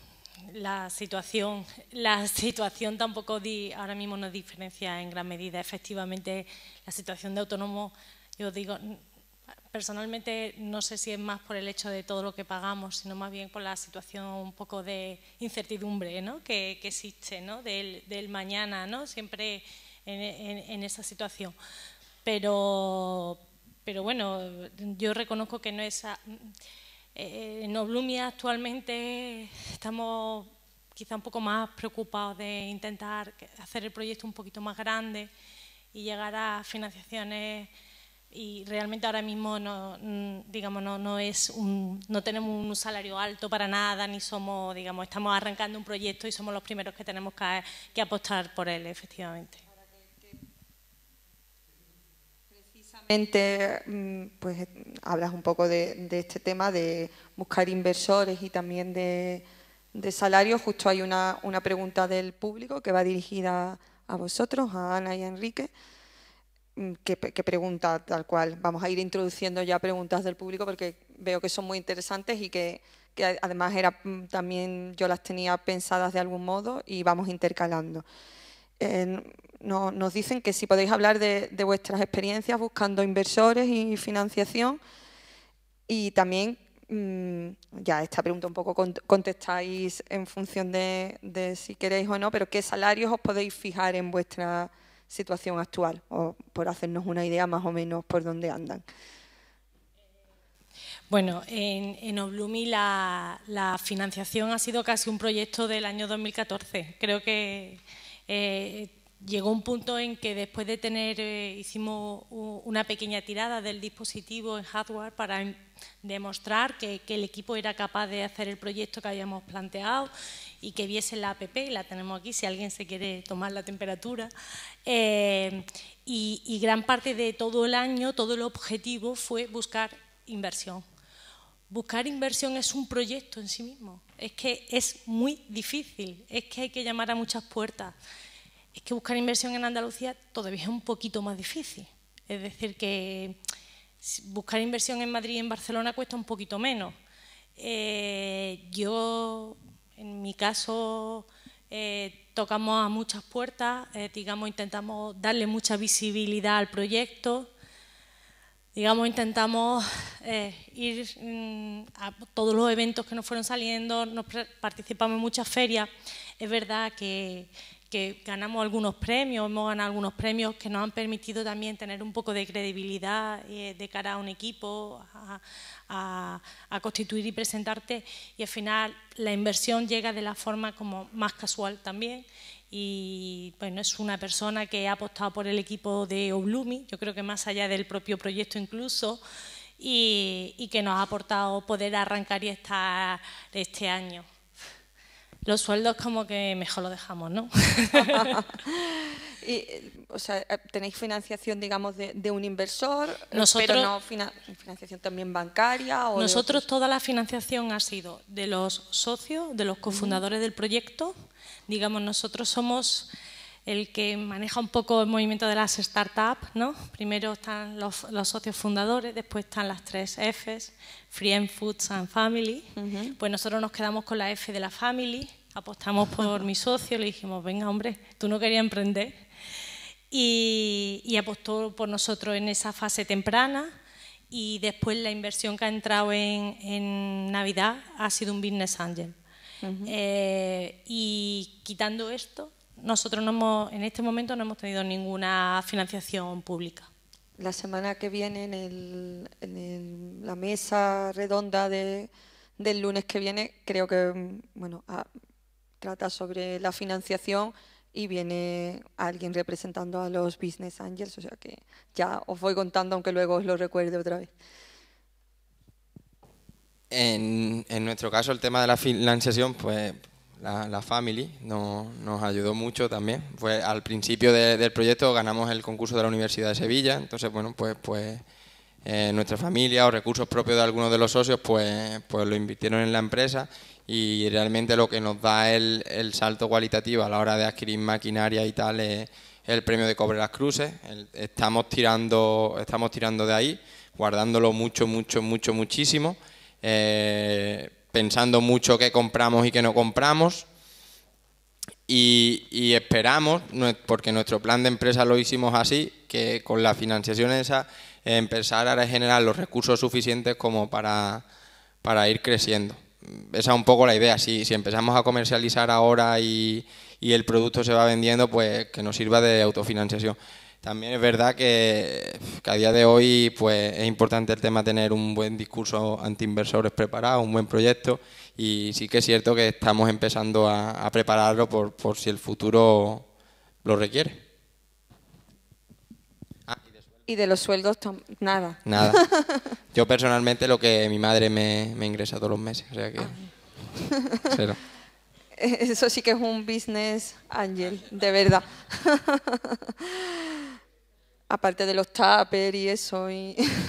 la situación, la situación tampoco ahora mismo nos diferencia en gran medida. Efectivamente, la situación de autónomo, yo digo, personalmente no sé si es más por el hecho de todo lo que pagamos, sino más bien por la situación un poco de incertidumbre ¿no? que, existe, ¿no? del, mañana, ¿no? siempre en esa situación pero, pero bueno, yo reconozco que no es... Eh, en Oblumia actualmente estamos quizá un poco más preocupados de intentar hacer el proyecto un poquito más grande y llegar a financiaciones y realmente ahora mismo no, mm, digamos, no, es no tenemos un salario alto para nada, ni somos, digamos, estamos arrancando un proyecto y somos los primeros que tenemos que apostar por él, efectivamente. Mm, pues eh, hablas un poco de, este tema de buscar inversores y también de, salarios. Justo hay una, una, pregunta del público que va dirigida a vosotros, a Ana y a Enrique, mm, ¿Qué pregunta tal cual. Vamos a ir introduciendo ya preguntas del público porque veo que son muy interesantes y que, que además era, mm, también yo las tenía pensadas de algún modo y vamos intercalando nos dicen que si podéis hablar de, vuestras experiencias buscando inversores y financiación y también mm, ya esta pregunta un poco contestáis en función de, si queréis o no, pero qué salarios os podéis fijar en vuestra situación actual o por hacernos una idea más o menos por dónde andan. Bueno, en, en Oblumi la financiación ha sido casi un proyecto del año 2014. Creo que, eh, llegó un punto en que después de tener, eh, hicimos una pequeña tirada del dispositivo en hardware para demostrar que, el equipo era capaz de hacer el proyecto que habíamos planteado y que viese la app, la tenemos aquí si alguien se quiere tomar la temperatura. Eh, y gran parte de todo el año, todo el objetivo fue buscar inversión Buscar inversión es un proyecto en sí mismo. Es que es muy difícil, es que hay que llamar a muchas puertas. Es que buscar inversión en Andalucía todavía es un poquito más difícil. Es decir, que buscar inversión en Madrid y en Barcelona cuesta un poquito menos. Eh, yo, en mi caso, eh, tocamos a muchas puertas, eh, digamos, intentamos darle mucha visibilidad al proyecto, digamos, intentamos eh, ir mm, a todos los eventos que nos fueron saliendo, nos participamos en muchas ferias. Es verdad que, ganamos algunos premios, hemos ganado algunos premios que nos han permitido también tener un poco de credibilidad eh, de cara a un equipo, a, constituir y presentarte. Y al final la inversión llega de la forma como más casual también y bueno, es una persona que ha apostado por el equipo de Oblumi, yo creo que más allá del propio proyecto incluso, y, que nos ha aportado poder arrancar y estar este año. Los sueldos como que mejor lo dejamos, ¿no? o sea, ¿tenéis financiación, digamos, de, un inversor? Eh, nosotros, pero no financiación también bancaria. nosotros toda la financiación ha sido de los socios, de los cofundadores del proyecto, digamos, nosotros somos el que maneja un poco el movimiento de las startups, ¿no? Primero están los, socios fundadores, después están las tres Fs, Friend, Foods and Family. Pues nosotros nos quedamos con la F de la Family, apostamos por mi socio, le dijimos, venga hombre, tú no querías emprender. Y, y apostó por nosotros en esa fase temprana y después la inversión que ha entrado en, en Navidad ha sido un business angel. Eh, y quitando esto, nosotros en este momento no hemos tenido ninguna financiación pública. La semana que viene, en, en la mesa redonda del lunes que viene, creo que mm, bueno, ah, trata sobre la financiación y viene alguien representando a los Business Angels, o sea que ya os voy contando, aunque luego os lo recuerde otra vez. En, nuestro caso, el tema de la financiación, pues la, Family nos ayudó mucho también. al principio del proyecto ganamos el concurso de la Universidad de Sevilla, entonces, bueno, pues, pues eh, nuestra familia o recursos propios de algunos de los socios, pues, pues lo invirtieron en la empresa y realmente lo que nos da el, salto cualitativo a la hora de adquirir maquinaria y tal es el premio de Cobre las Cruces. estamos, tirando, estamos tirando de ahí, guardándolo mucho, mucho, mucho, muchísimo. Eh, pensando mucho qué compramos y qué no compramos. Y, esperamos, porque nuestro plan de empresa lo hicimos así, que con la financiación esa empezar a generar los recursos suficientes como para, ir creciendo. Esa es un poco la idea. Si, si empezamos a comercializar ahora y, y el producto se va vendiendo, pues que nos sirva de autofinanciación. También es verdad que, a día de hoy pues, es importante el tema tener un buen discurso anti-inversores preparado, un buen proyecto y sí que es cierto que estamos empezando a, prepararlo por, si el futuro lo requiere. Ah, y, de los sueldos, nada. Nada. Yo personalmente lo que mi madre me, ingresa todos los meses, ah. Eso sí que es un business angel, de verdad. aparte de los tuppers y eso.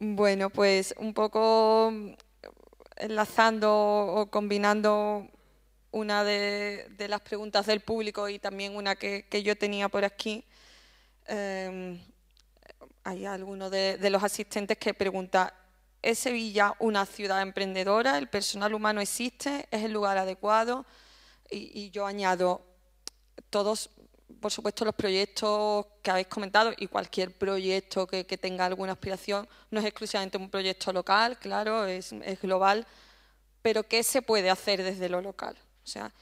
bueno, pues un poco enlazando o combinando una de, las preguntas del público y también una que, yo tenía por aquí. Em, hay alguno de, los asistentes que pregunta, ¿es Sevilla una ciudad emprendedora? ¿El personal humano existe? ¿Es el lugar adecuado? y, yo añado, todos por supuesto, los proyectos que habéis comentado y cualquier proyecto que, tenga alguna aspiración no es exclusivamente un proyecto local, claro, es, global, pero ¿qué se puede hacer desde lo local? O sea,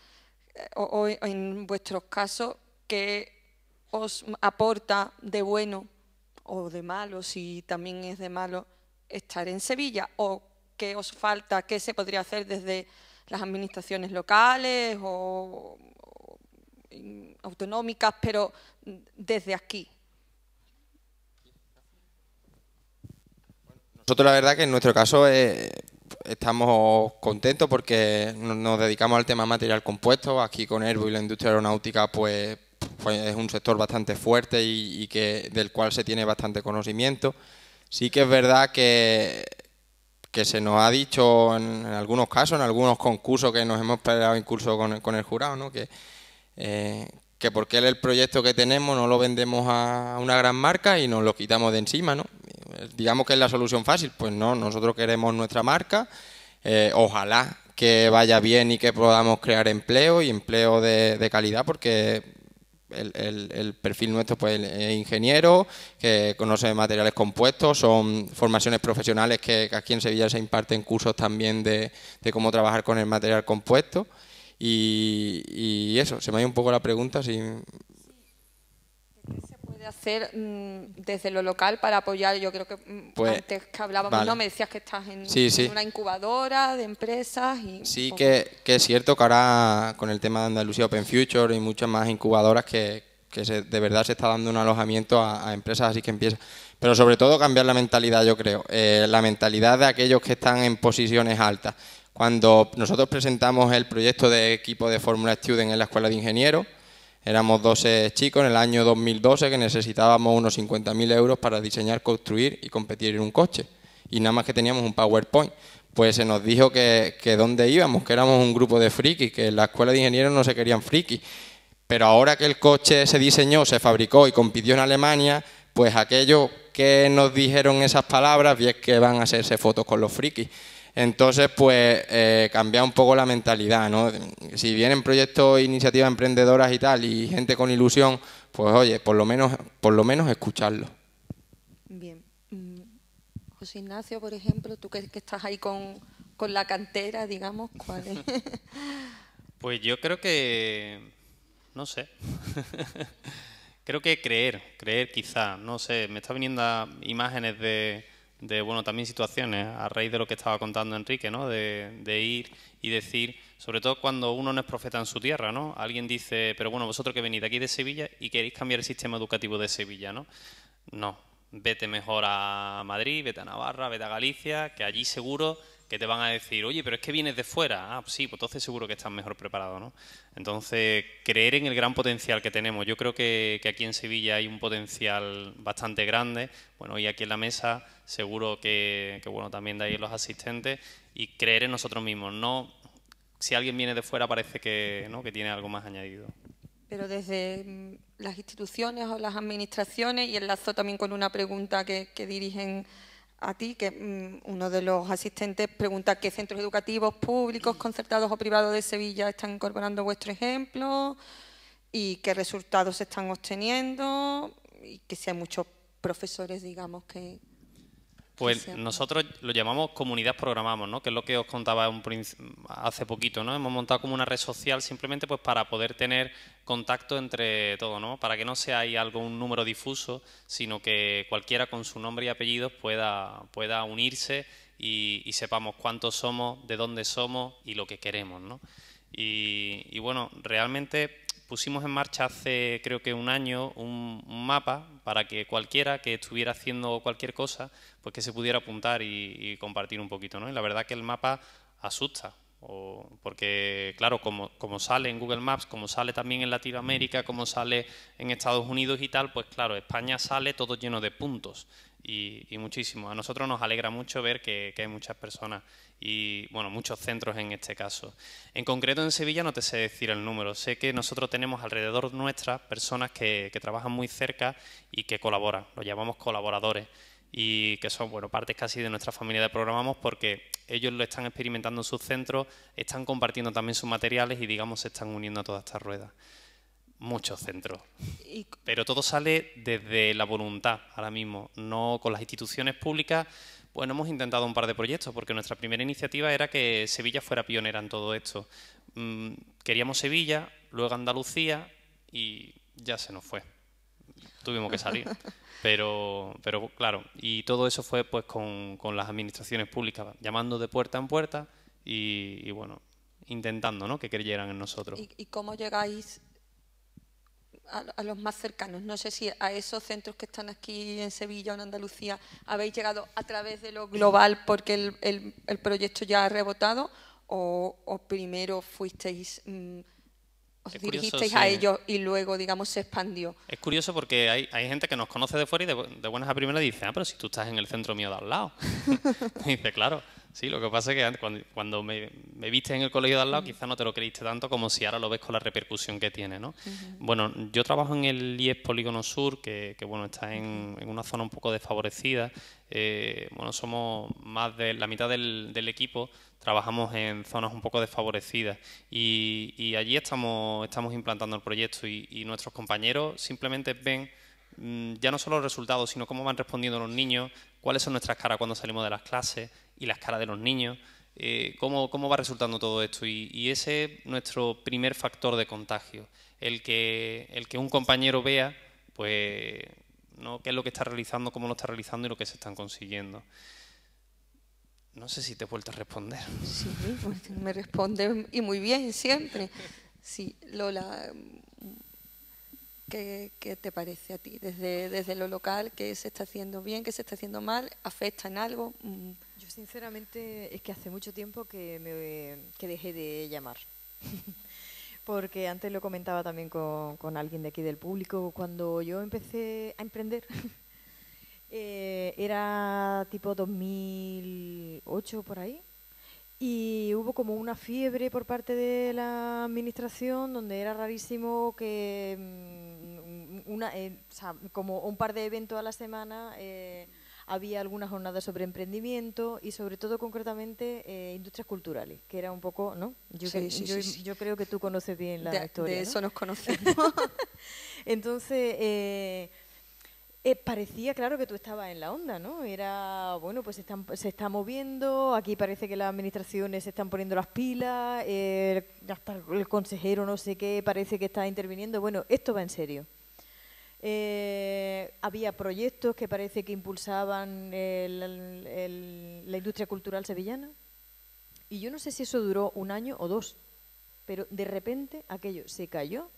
eh, en vuestros casos, ¿qué os aporta de bueno o de malo, si también es de malo, estar en Sevilla? ¿O qué os falta? ¿Qué se podría hacer desde las administraciones locales o, autonómicas, pero desde aquí. Nosotros la verdad que en nuestro caso eh, estamos contentos porque nos dedicamos al tema material compuesto. Aquí con Airbus y la industria aeronáutica pues, pues es un sector bastante fuerte y, que, del cual se tiene bastante conocimiento. Sí que es verdad que, que se nos ha dicho en, algunos casos, en algunos concursos que nos hemos peleado incluso con, con el jurado, ¿no? que eh, que porque el proyecto que tenemos no lo vendemos a una gran marca y nos lo quitamos de encima, ¿no? Eh, digamos que es la solución fácil, pues no, nosotros queremos nuestra marca, eh, ojalá que vaya bien y que podamos crear empleo y empleo de, calidad porque el, perfil nuestro pues, es ingeniero, que conoce materiales compuestos, son formaciones profesionales que, aquí en Sevilla se imparten cursos también de cómo trabajar con el material compuesto. Y, eso, se me ha ido un poco la pregunta. Si... ¿Qué se puede hacer mm, desde lo local para apoyar? Yo creo que mm, pues, antes que hablábamos, ¿no? Me decías que estás en, una incubadora de empresas. Y sí, que, es cierto que ahora con el tema de Andalucía Open Future y muchas más incubadoras que, de verdad se está dando un alojamiento a, empresas así que empieza. pero sobre todo cambiar la mentalidad, yo creo, eh, la mentalidad de aquellos que están en posiciones altas, cuando nosotros presentamos el proyecto de equipo de Fórmula Student en la Escuela de Ingenieros, éramos 12 chicos en el año 2012 que necesitábamos unos 50.000 euros para diseñar, construir y competir en un coche. Y nada más que teníamos un PowerPoint. Pues se nos dijo que, que dónde íbamos, que éramos un grupo de frikis, que en la Escuela de Ingenieros no se querían frikis. Pero ahora que el coche se diseñó, se fabricó y compitió en Alemania, pues aquello que nos dijeron esas palabras, es que van a hacerse fotos con los frikis. Entonces, pues eh, cambiar un poco la mentalidad, ¿no? Si vienen proyectos, iniciativas emprendedoras y tal, y gente con ilusión, pues oye, por lo menos, por lo menos escucharlo. Bien. Mm, José Ignacio, por ejemplo, tú que, que estás ahí con, la cantera, digamos, ¿cuál pues yo creo que, no sé, creo que creer, creer quizá, no sé, me están viniendo imágenes de de bueno, también situaciones, a raíz de lo que estaba contando Enrique, ¿no? De, ir y decir, sobre todo cuando uno no es profeta en su tierra, ¿no? Alguien dice, pero bueno, vosotros que venís aquí de Sevilla y queréis cambiar el sistema educativo de Sevilla, ¿no? No, vete mejor a Madrid, vete a Navarra, vete a Galicia, que allí seguro te van a decir, oye, pero es que vienes de fuera. Ah, pues sí, pues entonces seguro que estás mejor preparado, ¿no? Entonces, creer en el gran potencial que tenemos. Yo creo que, aquí en Sevilla hay un potencial bastante grande. Bueno, y aquí en la mesa seguro que, bueno, también de ahí los asistentes. Y creer en nosotros mismos. No, si alguien viene de fuera parece que, que tiene algo más añadido. Pero desde mm, las instituciones o las administraciones, y enlazo también con una pregunta que dirigen a ti, que mm, uno de los asistentes pregunta qué centros educativos públicos, concertados o privados de Sevilla están incorporando vuestro ejemplo y qué resultados están obteniendo y que si hay muchos profesores, digamos, que, pues nosotros lo llamamos comunidad programamos, ¿no? Que es lo que os contaba hace poquito, ¿no? Hemos montado como una red social simplemente pues para poder tener contacto entre todos, ¿no? Para que no sea ahí algo un número difuso, sino que cualquiera con su nombre y apellidos pueda pueda unirse y, sepamos cuántos somos, de dónde somos y lo que queremos, ¿no? y bueno, realmente pusimos en marcha hace creo que un año un, mapa para que cualquiera que estuviera haciendo cualquier cosa, pues que se pudiera apuntar y, compartir un poquito. ¿no? Y la verdad que el mapa asusta, o, porque claro, como, como, sale en Google Maps, como sale también en Latinoamérica, como sale en Estados Unidos y tal, pues claro, España sale todo lleno de puntos y, muchísimo. A nosotros nos alegra mucho ver que, hay muchas personas y, bueno, muchos centros en este caso. En concreto en Sevilla no te sé decir el número, sé que nosotros tenemos alrededor nuestras personas que, trabajan muy cerca y que colaboran, los llamamos colaboradores y que son bueno, partes casi de nuestra familia de programamos porque ellos lo están experimentando en sus centros, están compartiendo también sus materiales y digamos se están uniendo a toda esta rueda muchos centros. Pero todo sale desde la voluntad ahora mismo, no con las instituciones públicas. Bueno, hemos intentado un par de proyectos porque nuestra primera iniciativa era que Sevilla fuera pionera en todo esto. Mm, queríamos Sevilla, luego Andalucía y ya se nos fue. Tuvimos que salir. Pero, pero claro, y todo eso fue pues con, las administraciones públicas, llamando de puerta en puerta y, bueno, intentando que creyeran en nosotros. y cómo llegáis a, los más cercanos. No sé si a esos centros que están aquí en Sevilla o en Andalucía habéis llegado a través de lo global porque el, proyecto ya ha rebotado o, primero fuisteis... Mm, os dirigisteis a ellos y luego, digamos, se expandió. Es curioso porque hay, hay gente que nos conoce de fuera y de, buenas a primeras dice, ah, pero si tú estás en el centro mío de al lado. dice, claro. Sí, lo que pasa es que cuando, me, viste en el colegio de al lado, quizás no te lo creíste tanto como si ahora lo ves con la repercusión que tiene, ¿no? Bueno, yo trabajo en el IES Polígono Sur, que, bueno, está en, una zona un poco desfavorecida. Eh, bueno, somos más de la mitad del, equipo trabajamos en zonas un poco desfavorecidas y, allí estamos, estamos implantando el proyecto y, nuestros compañeros simplemente ven mm, ya no solo los resultados, sino cómo van respondiendo los niños, cuáles son nuestras caras cuando salimos de las clases, y las caras de los niños. Eh, ¿cómo, va resultando todo esto? Y, ese es nuestro primer factor de contagio, el que, el que un compañero vea pues, ¿no? qué es lo que está realizando, cómo lo está realizando y lo que se están consiguiendo. No sé si te he vuelto a responder. Sí, pues, me responde y muy bien siempre. Sí, Lola, ¿qué, te parece a ti? Desde, desde lo local, ¿qué se está haciendo bien, qué se está haciendo mal? ¿Afecta en algo? Mm, yo sinceramente es que hace mucho tiempo que, me, que dejé de llamar. Porque antes lo comentaba también con, alguien de aquí del público, cuando yo empecé a emprender, eh, era tipo 2008 por ahí, y hubo como una fiebre por parte de la administración donde era rarísimo que mm, una, eh, o sea, como un par de eventos a la semana... Eh, había algunas jornadas sobre emprendimiento y sobre todo concretamente eh, industrias culturales, que era un poco, ¿no? Yo, creo que tú conoces bien la historia. De eso nos conocemos. Entonces, eh, eh, parecía, claro, que tú estabas en la onda, ¿no? Era, bueno, pues se está moviendo, aquí parece que las administraciones se están poniendo las pilas, hasta el consejero no sé qué parece que está interviniendo. Bueno, esto va en serio. Eh, había proyectos que parece que impulsaban la industria cultural sevillana. Y yo no sé si eso duró un año o dos, pero de repente aquello se cayó.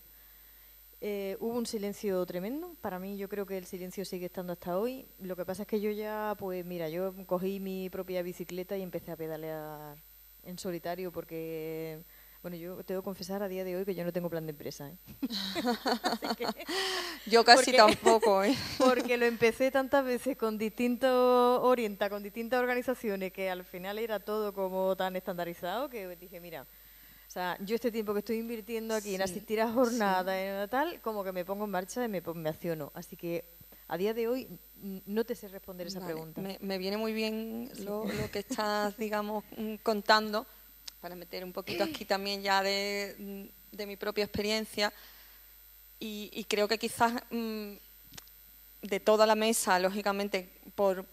Eh, hubo un silencio tremendo. Para mí yo creo que el silencio sigue estando hasta hoy. Lo que pasa es que yo ya, pues mira, yo cogí mi propia bicicleta y empecé a pedalear en solitario porque bueno, yo tengo debo confesar a día de hoy que yo no tengo plan de empresa. ¿eh? yo casi tampoco, ¿eh? porque lo empecé tantas veces con distintos orienta, con distintas organizaciones, que al final era todo como tan estandarizado que dije, mira, o sea, yo este tiempo que estoy invirtiendo aquí en asistir a jornadas, en tal, como que me pongo en marcha y me, acciono. Así que a día de hoy no te sé responder esa pregunta. Me, viene muy bien lo, lo que estás, digamos, mm, contando para meter un poquito aquí también ya de, mi propia experiencia. Y, creo que quizás mm, de toda la mesa, lógicamente, por,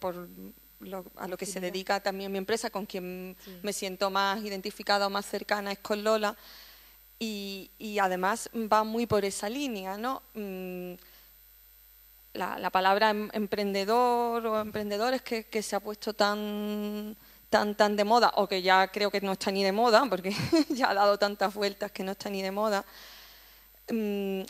a lo que se dedica también mi empresa, con quien me siento más identificada o más cercana es con Lola. Y, además va muy por esa línea, ¿no? Mm, la, palabra em, emprendedor o emprendedores que, que se ha puesto tan, tan, tan de moda, o que ya creo que no está ni de moda, porque ya ha dado tantas vueltas que no está ni de moda, mm,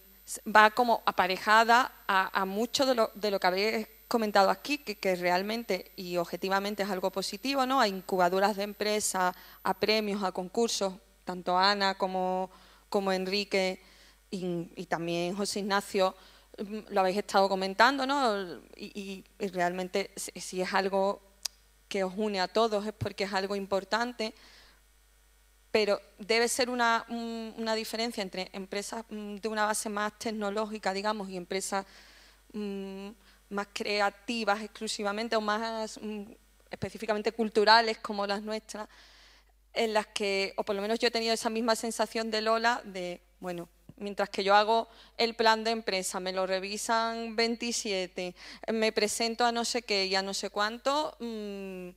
va como aparejada a, a mucho de lo, de lo, que habéis comentado aquí, que, realmente y objetivamente es algo positivo, ¿no? A incubadoras de empresas, a premios, a concursos, tanto Ana como, como Enrique y, también José Ignacio mm, lo habéis estado comentando, ¿no? Y, y realmente si es algo que os une a todos, es porque es algo importante, pero debe ser una, diferencia entre empresas mm, de una base más tecnológica, digamos, y empresas mm, más creativas exclusivamente o más mm, específicamente culturales como las nuestras, en las que, o por lo menos yo he tenido esa misma sensación de Lola, de, bueno, Mientras que yo hago el plan de empresa, me lo revisan 27, me presento a no sé qué y a no sé cuánto, mm,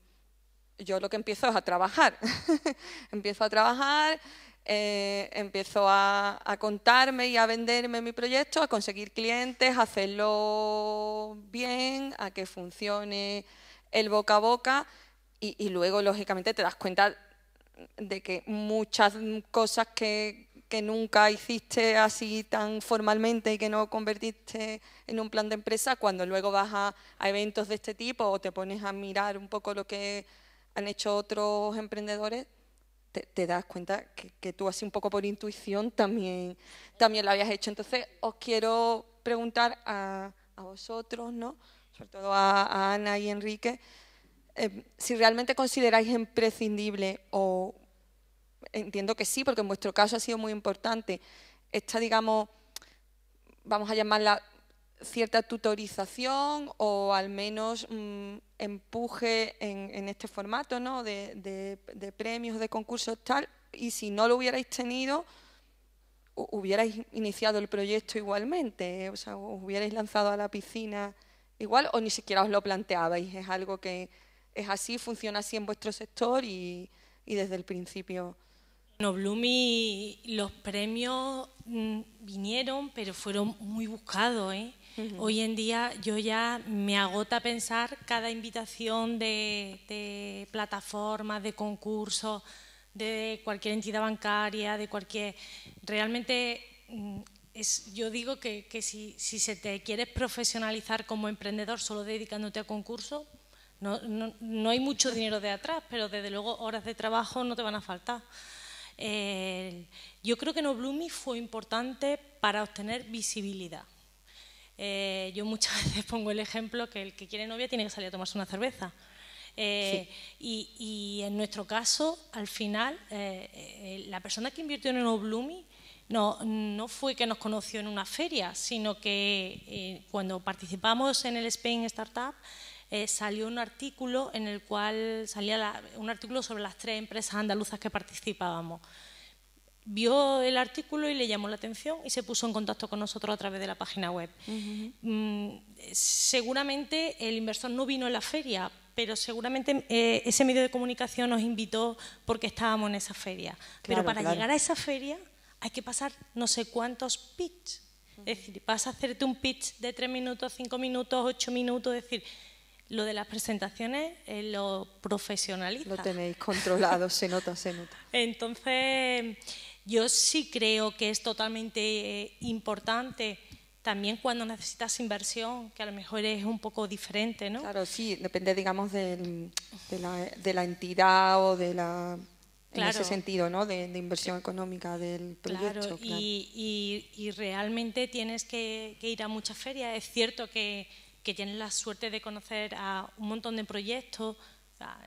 yo lo que empiezo es a trabajar. empiezo a trabajar, eh, empiezo a, contarme y a venderme mi proyecto, a conseguir clientes, a hacerlo bien, a que funcione el boca a boca y luego, lógicamente, te das cuenta de que muchas cosas que que nunca hiciste así tan formalmente y que no convertiste en un plan de empresa, cuando luego vas a, eventos de este tipo o te pones a mirar un poco lo que han hecho otros emprendedores, te, das cuenta que, tú así un poco por intuición también, también lo habías hecho. Entonces, os quiero preguntar a, a vosotros, ¿no? sobre todo a, Ana y Enrique, eh, si realmente consideráis imprescindible o Entiendo que sí, porque en vuestro caso ha sido muy importante esta, digamos, vamos a llamarla cierta tutorización o al menos mm, empuje en, este formato ¿no? de, de, de premios, de concursos, tal. Y si no lo hubierais tenido, hubierais iniciado el proyecto igualmente, ¿eh? o sea, os hubierais lanzado a la piscina igual o ni siquiera os lo planteabais. Es algo que es así, funciona así en vuestro sector y desde el principio bueno, Blumi, los premios mm, vinieron, pero fueron muy buscados. ¿eh? Hoy en día yo ya me agota pensar cada invitación de, plataformas, de concursos, de cualquier entidad bancaria, de cualquier... Realmente mm, es, yo digo que, si, se te quieres profesionalizar como emprendedor solo dedicándote a concursos, no hay mucho dinero de atrás, pero desde luego horas de trabajo no te van a faltar yo creo que No fue importante para obtener visibilidad. Eh, yo muchas veces pongo el ejemplo que el que quiere novia tiene que salir a tomarse una cerveza. Eh, y, en nuestro caso, al final, eh, la persona que invirtió en No no, no, fue que nos conoció en una feria, sino que cuando participamos en el Spain Startup, eh, salió un artículo en el cual salía un artículo sobre las tres empresas andaluzas que participábamos. Vio el artículo y le llamó la atención y se puso en contacto con nosotros a través de la página web. Mm, seguramente el inversor no vino a la feria, pero seguramente eh, ese medio de comunicación nos invitó porque estábamos en esa feria. pero para llegar a esa feria hay que pasar no sé cuántos pitch. Es decir, vas a hacerte un pitch de tres minutos, cinco minutos, ocho minutos, es decir, lo de las presentaciones es eh, lo profesionaliza. Lo tenéis controlado, se nota, se nota. Entonces, yo sí creo que es totalmente eh, importante también cuando necesitas inversión, que a lo mejor es un poco diferente, ¿no? Claro, sí, depende, digamos, de, la, de, la, entidad o de la... En ese sentido, ¿no? De, inversión económica del proyecto. Y, y, realmente tienes que, que ir a muchas ferias. Es cierto que que tienen la suerte de conocer a un montón de proyectos,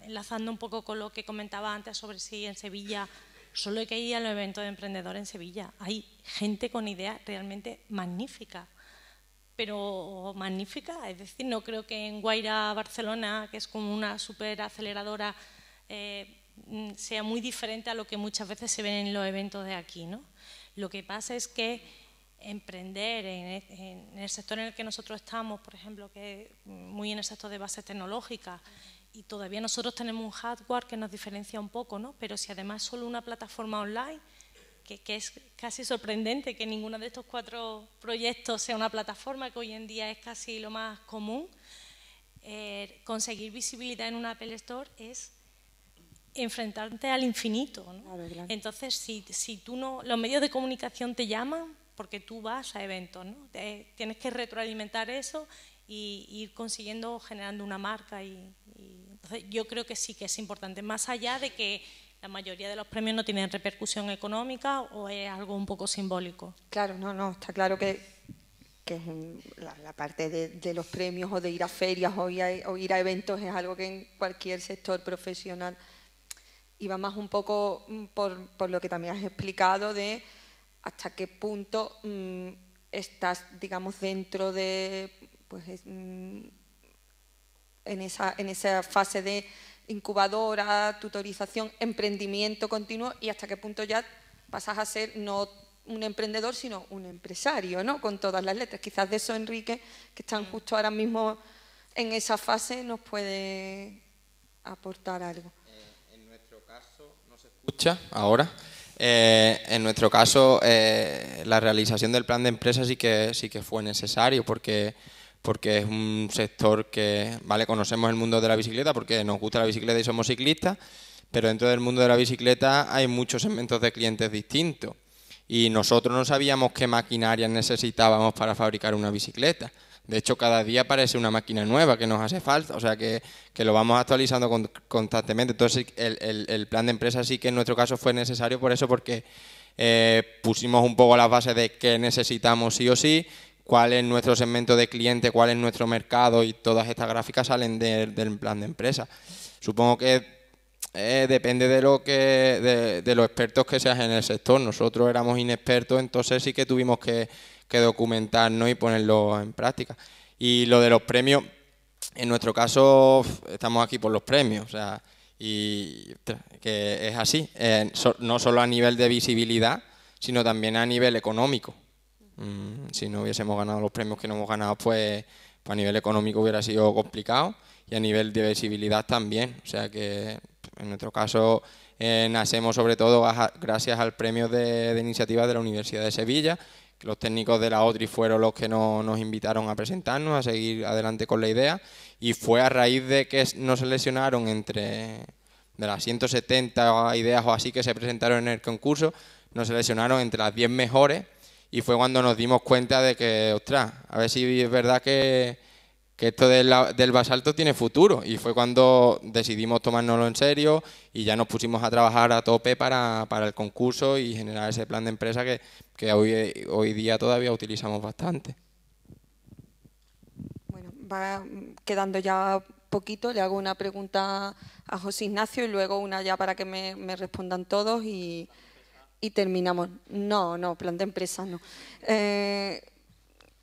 enlazando un poco con lo que comentaba antes sobre si en Sevilla solo hay que ir a los eventos de emprendedor en Sevilla. Hay gente con ideas realmente magníficas, pero magnífica, es decir, no creo que en Guaira, Barcelona, que es como una super aceleradora, eh, sea muy diferente a lo que muchas veces se ven en los eventos de aquí. ¿no? Lo que pasa es que emprender e, en, el sector en el que nosotros estamos, por ejemplo, que es muy en el sector de bases tecnológicas, y todavía nosotros tenemos un hardware que nos diferencia un poco, ¿no? Pero si además solo una plataforma online, que, es casi sorprendente que ninguno de estos cuatro proyectos sea una plataforma, que hoy en día es casi lo más común, eh, conseguir visibilidad en una Apple Store es enfrentarte al infinito. ¿no? Entonces, si, si tú no, los medios de comunicación te llaman porque tú vas a eventos, tienes que retroalimentar eso e ir consiguiendo, generando una marca. Y, entonces yo creo que sí que es importante, más allá de que la mayoría de los premios no tienen repercusión económica o es algo un poco simbólico. Claro, no, no, está claro que, la, parte de, los premios o de ir a ferias o ir a, eventos es algo que en cualquier sector profesional iba más un poco mm, por, lo que también has explicado de hasta qué punto mm, estás, digamos, dentro de, pues, mm, en, esa, en esa fase de incubadora, tutorización, emprendimiento continuo y hasta qué punto ya pasas a ser no un emprendedor, sino un empresario, ¿no? Con todas las letras. Quizás de eso Enrique, que están mm. justo ahora mismo en esa fase, nos puede aportar algo. Eh, en nuestro caso, ¿no se escucha ahora? Eh, en nuestro caso, eh, la realización del plan de empresa sí que, sí que fue necesario porque, porque es un sector que, vale, conocemos el mundo de la bicicleta porque nos gusta la bicicleta y somos ciclistas, pero dentro del mundo de la bicicleta hay muchos segmentos de clientes distintos y nosotros no sabíamos qué maquinaria necesitábamos para fabricar una bicicleta. De hecho, cada día aparece una máquina nueva que nos hace falta, o sea que, lo vamos actualizando constantemente. Entonces, el, el, plan de empresa sí que en nuestro caso fue necesario por eso, porque eh, pusimos un poco las bases de qué necesitamos sí o sí, cuál es nuestro segmento de cliente, cuál es nuestro mercado y todas estas gráficas salen del plan de empresa. Supongo que eh, depende de lo que de, de los expertos que seas en el sector. Nosotros éramos inexpertos, entonces sí que tuvimos que que documentarnos y ponerlo en práctica. Y lo de los premios, en nuestro caso estamos aquí por los premios, y que es así, eh, no solo a nivel de visibilidad, sino también a nivel económico. Mm, si no hubiésemos ganado los premios que no hemos ganado, pues, pues, a nivel económico hubiera sido complicado y a nivel de visibilidad también. O sea que en nuestro caso eh, nacemos sobre todo gracias al premio de, de iniciativa de la Universidad de Sevilla los técnicos de la OTRI fueron los que nos invitaron a presentarnos, a seguir adelante con la idea y fue a raíz de que nos seleccionaron entre de las 170 ideas o así que se presentaron en el concurso, nos seleccionaron entre las 10 mejores y fue cuando nos dimos cuenta de que, ostras, a ver si es verdad que que esto del basalto tiene futuro. Y fue cuando decidimos tomárnoslo en serio y ya nos pusimos a trabajar a tope para, el concurso y generar ese plan de empresa que, hoy, hoy día todavía utilizamos bastante. Bueno, va quedando ya poquito, le hago una pregunta a José Ignacio y luego una ya para que me, respondan todos y, terminamos. No, no, plan de empresa no. Eh,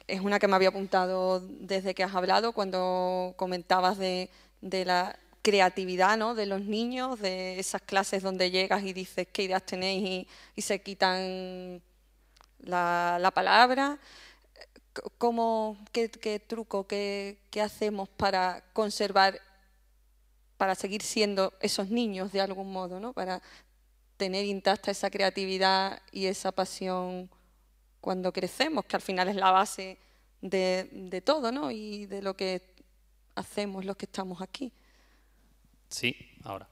es una que me había apuntado desde que has hablado, cuando comentabas de, la creatividad ¿no? de los niños, de esas clases donde llegas y dices qué ideas tenéis y, y se quitan la, la palabra. qué, truco, qué, hacemos para conservar, para seguir siendo esos niños de algún modo, ¿no? para tener intacta esa creatividad y esa pasión cuando crecemos, que al final es la base de, todo, ¿no? Y de lo que hacemos los que estamos aquí. Sí, ahora.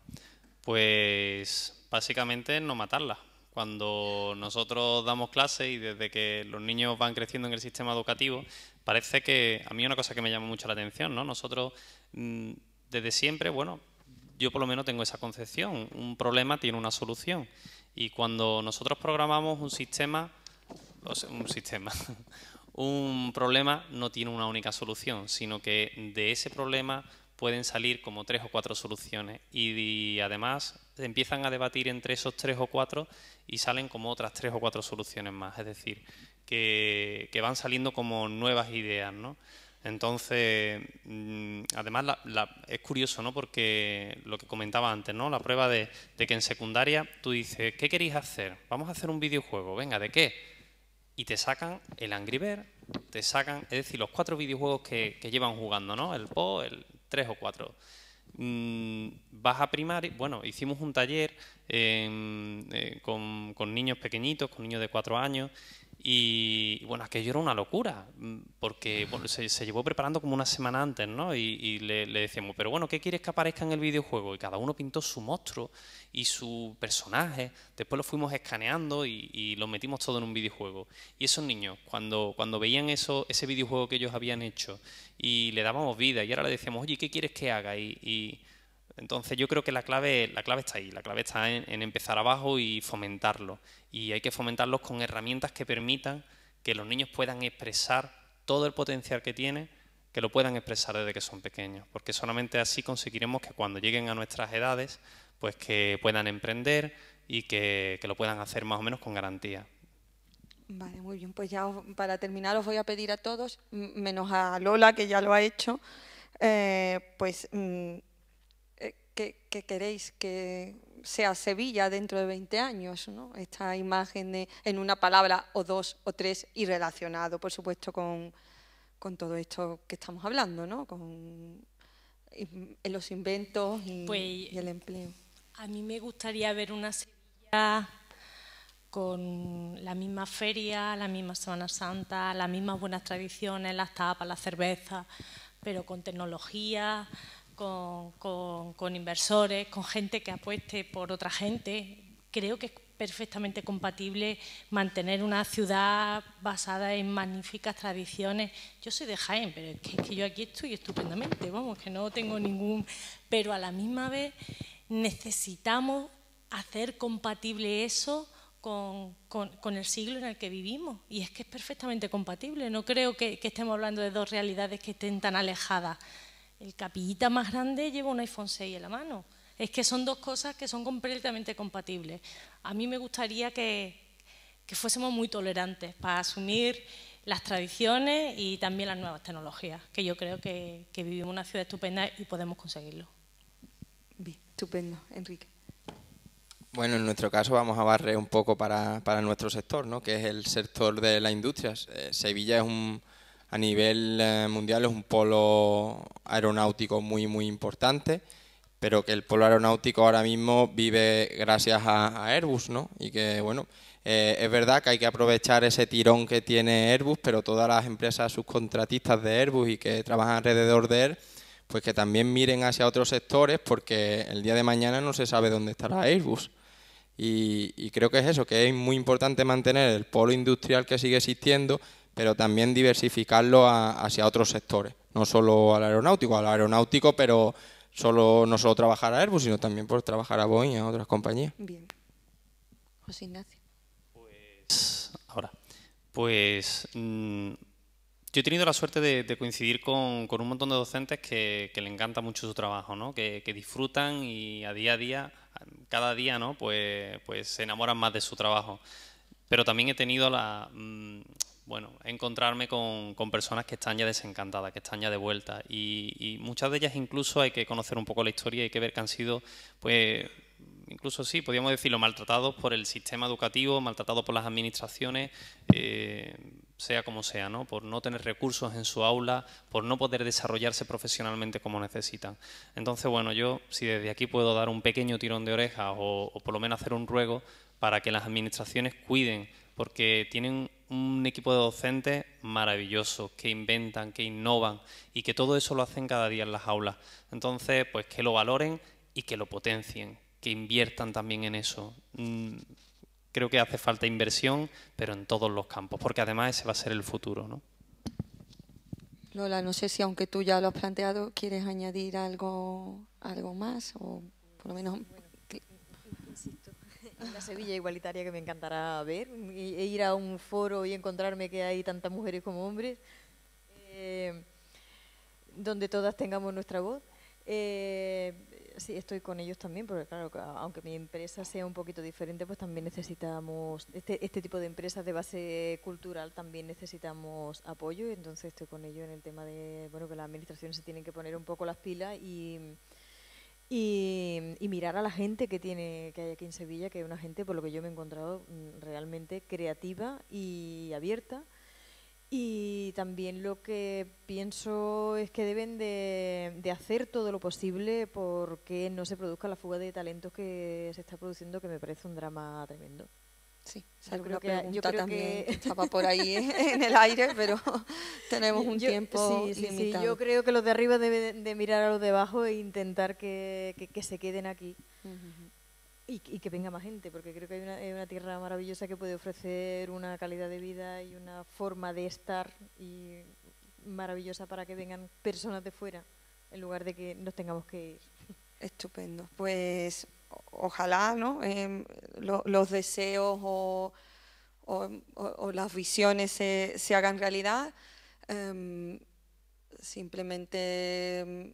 Pues básicamente no matarla. Cuando nosotros damos clases y desde que los niños van creciendo en el sistema educativo, parece que a mí una cosa que me llama mucho la atención, ¿no? Nosotros mm, desde siempre, bueno, yo por lo menos tengo esa concepción, un problema tiene una solución. Y cuando nosotros programamos un sistema un sistema, un problema no tiene una única solución, sino que de ese problema pueden salir como tres o cuatro soluciones y, además empiezan a debatir entre esos tres o cuatro y salen como otras tres o cuatro soluciones más, es decir, que, van saliendo como nuevas ideas, ¿no? Entonces, mm, además es curioso, ¿no? Porque lo que comentaba antes, ¿no? La prueba de, de que en secundaria tú dices, ¿qué queréis hacer? Vamos a hacer un videojuego, venga, ¿de qué? y te sacan el Angry Bear, te sacan, es decir, los cuatro videojuegos que, llevan jugando, ¿no? El PO, el 3 o 4. Mm, vas a primar bueno, hicimos un taller em, eh, con, con, niños pequeñitos, con niños de 4 años, y bueno, aquello era una locura, mm, porque se, llevó preparando como una semana antes, ¿no? Y, le, decíamos, pero bueno, ¿qué quieres que aparezca en el videojuego? Y cada uno pintó su monstruo y su personaje. Después lo fuimos escaneando y, lo metimos todo en un videojuego. Y esos niños, cuando, cuando veían eso, ese videojuego que ellos habían hecho y le dábamos vida, y ahora le decíamos, oye, ¿qué quieres que haga? y entonces yo creo que la clave, está ahí, la clave está en, empezar abajo y fomentarlo. Y hay que fomentarlos con herramientas que permitan que los niños puedan expresar todo el potencial que tienen, que lo puedan expresar desde que son pequeños, porque solamente así conseguiremos que cuando lleguen a nuestras edades, pues que puedan emprender y que, lo puedan hacer más o menos con garantía. Vale, muy bien. Pues ya para terminar os voy a pedir a todos, menos a Lola, que ya lo ha hecho, eh, pues mm, que, queréis que sea Sevilla dentro de 20 años, ¿no? esta imagen en una palabra o dos o tres y por supuesto, con, todo esto que estamos hablando, ¿no? con los inventos pues, y, el empleo. A mí me gustaría ver una Sevilla con la misma feria, la misma Semana Santa, las mismas buenas tradiciones, las tapas, la cerveza, pero con tecnología, con, inversores, con gente que apueste por otra gente. Creo que es perfectamente compatible mantener una ciudad basada en magníficas tradiciones. Yo soy de Jaén, pero es que, yo aquí estoy estupendamente, vamos, que no tengo ningún... Pero a la misma vez necesitamos hacer compatible eso con, el siglo en el que vivimos. Y es que es perfectamente compatible. No creo que estemos hablando de dos realidades que estén tan alejadas el capillita más grande lleva un iPhone 6 en la mano. Es que son dos cosas que son completamente compatibles. A mí me gustaría que, fuésemos muy tolerantes para asumir las tradiciones y también las nuevas tecnologías, que yo creo que, que vivimos una ciudad estupenda y podemos conseguirlo. estupendo, Enrique. Bueno, en nuestro caso vamos a barrer un poco para, nuestro sector, ¿no? que es el sector de la industria. Eh, Sevilla es un, a nivel eh, mundial es un polo aeronáutico muy, muy importante, pero que el polo aeronáutico ahora mismo vive gracias a, Airbus, ¿no? Y que, bueno, eh, es verdad que hay que aprovechar ese tirón que tiene Airbus, pero todas las empresas subcontratistas de Airbus y que trabajan alrededor de él, pues que también miren hacia otros sectores porque el día de mañana no se sabe dónde estará Airbus. y creo que es eso, que es muy importante mantener el polo industrial que sigue existiendo, pero también diversificarlo hacia otros sectores, no solo al aeronáutico, al aeronáutico, pero solo no solo trabajar a Airbus, sino también por trabajar a Boeing y a otras compañías. Bien. José Ignacio. Pues ahora, pues mm, yo he tenido la suerte de, coincidir con, un montón de docentes que, le encanta mucho su trabajo, ¿no? Que, disfrutan y a día a día, cada día, ¿no? Pues, pues se enamoran más de su trabajo. Pero también he tenido la, mm, bueno, encontrarme con, personas que están ya desencantadas, que están ya de vuelta. Y, muchas de ellas incluso hay que conocer un poco la historia y hay que ver que han sido, pues, incluso sí, podríamos decirlo, maltratados por el sistema educativo, maltratados por las administraciones, eh, sea como sea, ¿no? Por no tener recursos en su aula, por no poder desarrollarse profesionalmente como necesitan. Entonces, bueno, yo si desde aquí puedo dar un pequeño tirón de orejas o, o por lo menos hacer un ruego para que las administraciones cuiden porque tienen un equipo de docentes maravillosos que inventan, que innovan y que todo eso lo hacen cada día en las aulas. Entonces, pues que lo valoren y que lo potencien, que inviertan también en eso. Mm, creo que hace falta inversión, pero en todos los campos, porque además ese va a ser el futuro, ¿no? Lola, no sé si aunque tú ya lo has planteado, quieres añadir algo, algo más o por lo menos una Sevilla igualitaria que me encantará ver, e ir a un foro y encontrarme que hay tantas mujeres como hombres, eh, donde todas tengamos nuestra voz. Eh, sí, estoy con ellos también, porque claro, aunque mi empresa sea un poquito diferente, pues también necesitamos, este, este tipo de empresas de base cultural también necesitamos apoyo, entonces estoy con ellos en el tema de, bueno, que las administraciones se tienen que poner un poco las pilas y y, mirar a la gente que tiene que hay aquí en Sevilla, que es una gente, por lo que yo me he encontrado, mm, realmente creativa y abierta. Y también lo que pienso es que deben de, hacer todo lo posible porque no se produzca la fuga de talentos que se está produciendo, que me parece un drama tremendo. Sí, yo creo que, pregunta también estaba por ahí en el aire, pero tenemos un tiempo limitado. Sí, yo creo que los de arriba deben de mirar a los de abajo e intentar que, se queden aquí. y, que venga más gente, porque creo que hay una, una, tierra maravillosa que puede ofrecer una calidad de vida y una forma de estar y maravillosa para que vengan personas de fuera, en lugar de que nos tengamos que ir. Estupendo. Pues ojalá ¿no? Em, los deseos o, las visiones se, hagan realidad. Em, simplemente em,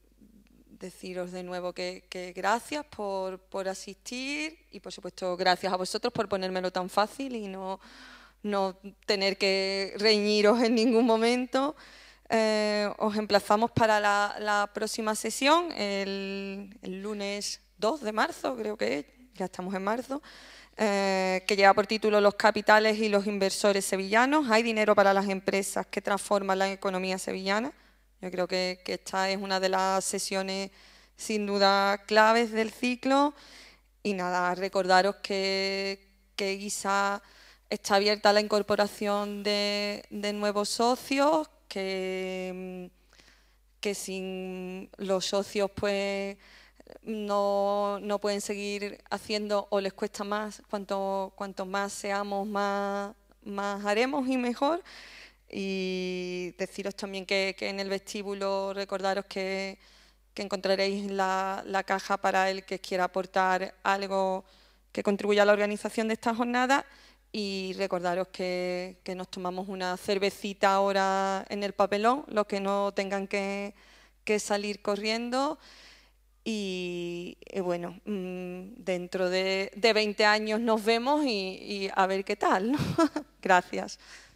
deciros de nuevo que, gracias por, asistir y por supuesto gracias a vosotros por ponérmelo tan fácil y no, tener que reñiros en ningún momento. Eh, os emplazamos para la, próxima sesión el lunes 2 de marzo, creo que es, ya estamos en marzo, eh, que lleva por título Los capitales y los inversores sevillanos. Hay dinero para las empresas que transforman la economía sevillana. Yo creo que, esta es una de las sesiones sin duda claves del ciclo. Y nada, recordaros que, quizá está abierta la incorporación de, de nuevos socios, que, que sin los socios pues no, pueden seguir haciendo o les cuesta más, cuanto, más seamos, más, haremos y mejor. Y deciros también que, que en el vestíbulo recordaros que, encontraréis la, caja para el que quiera aportar algo que contribuya a la organización de esta jornada y recordaros que, nos tomamos una cervecita ahora en el papelón, los que no tengan que salir corriendo. Y, eh, bueno, mm, dentro de, de, 20 años nos vemos y, a ver qué tal. Gracias.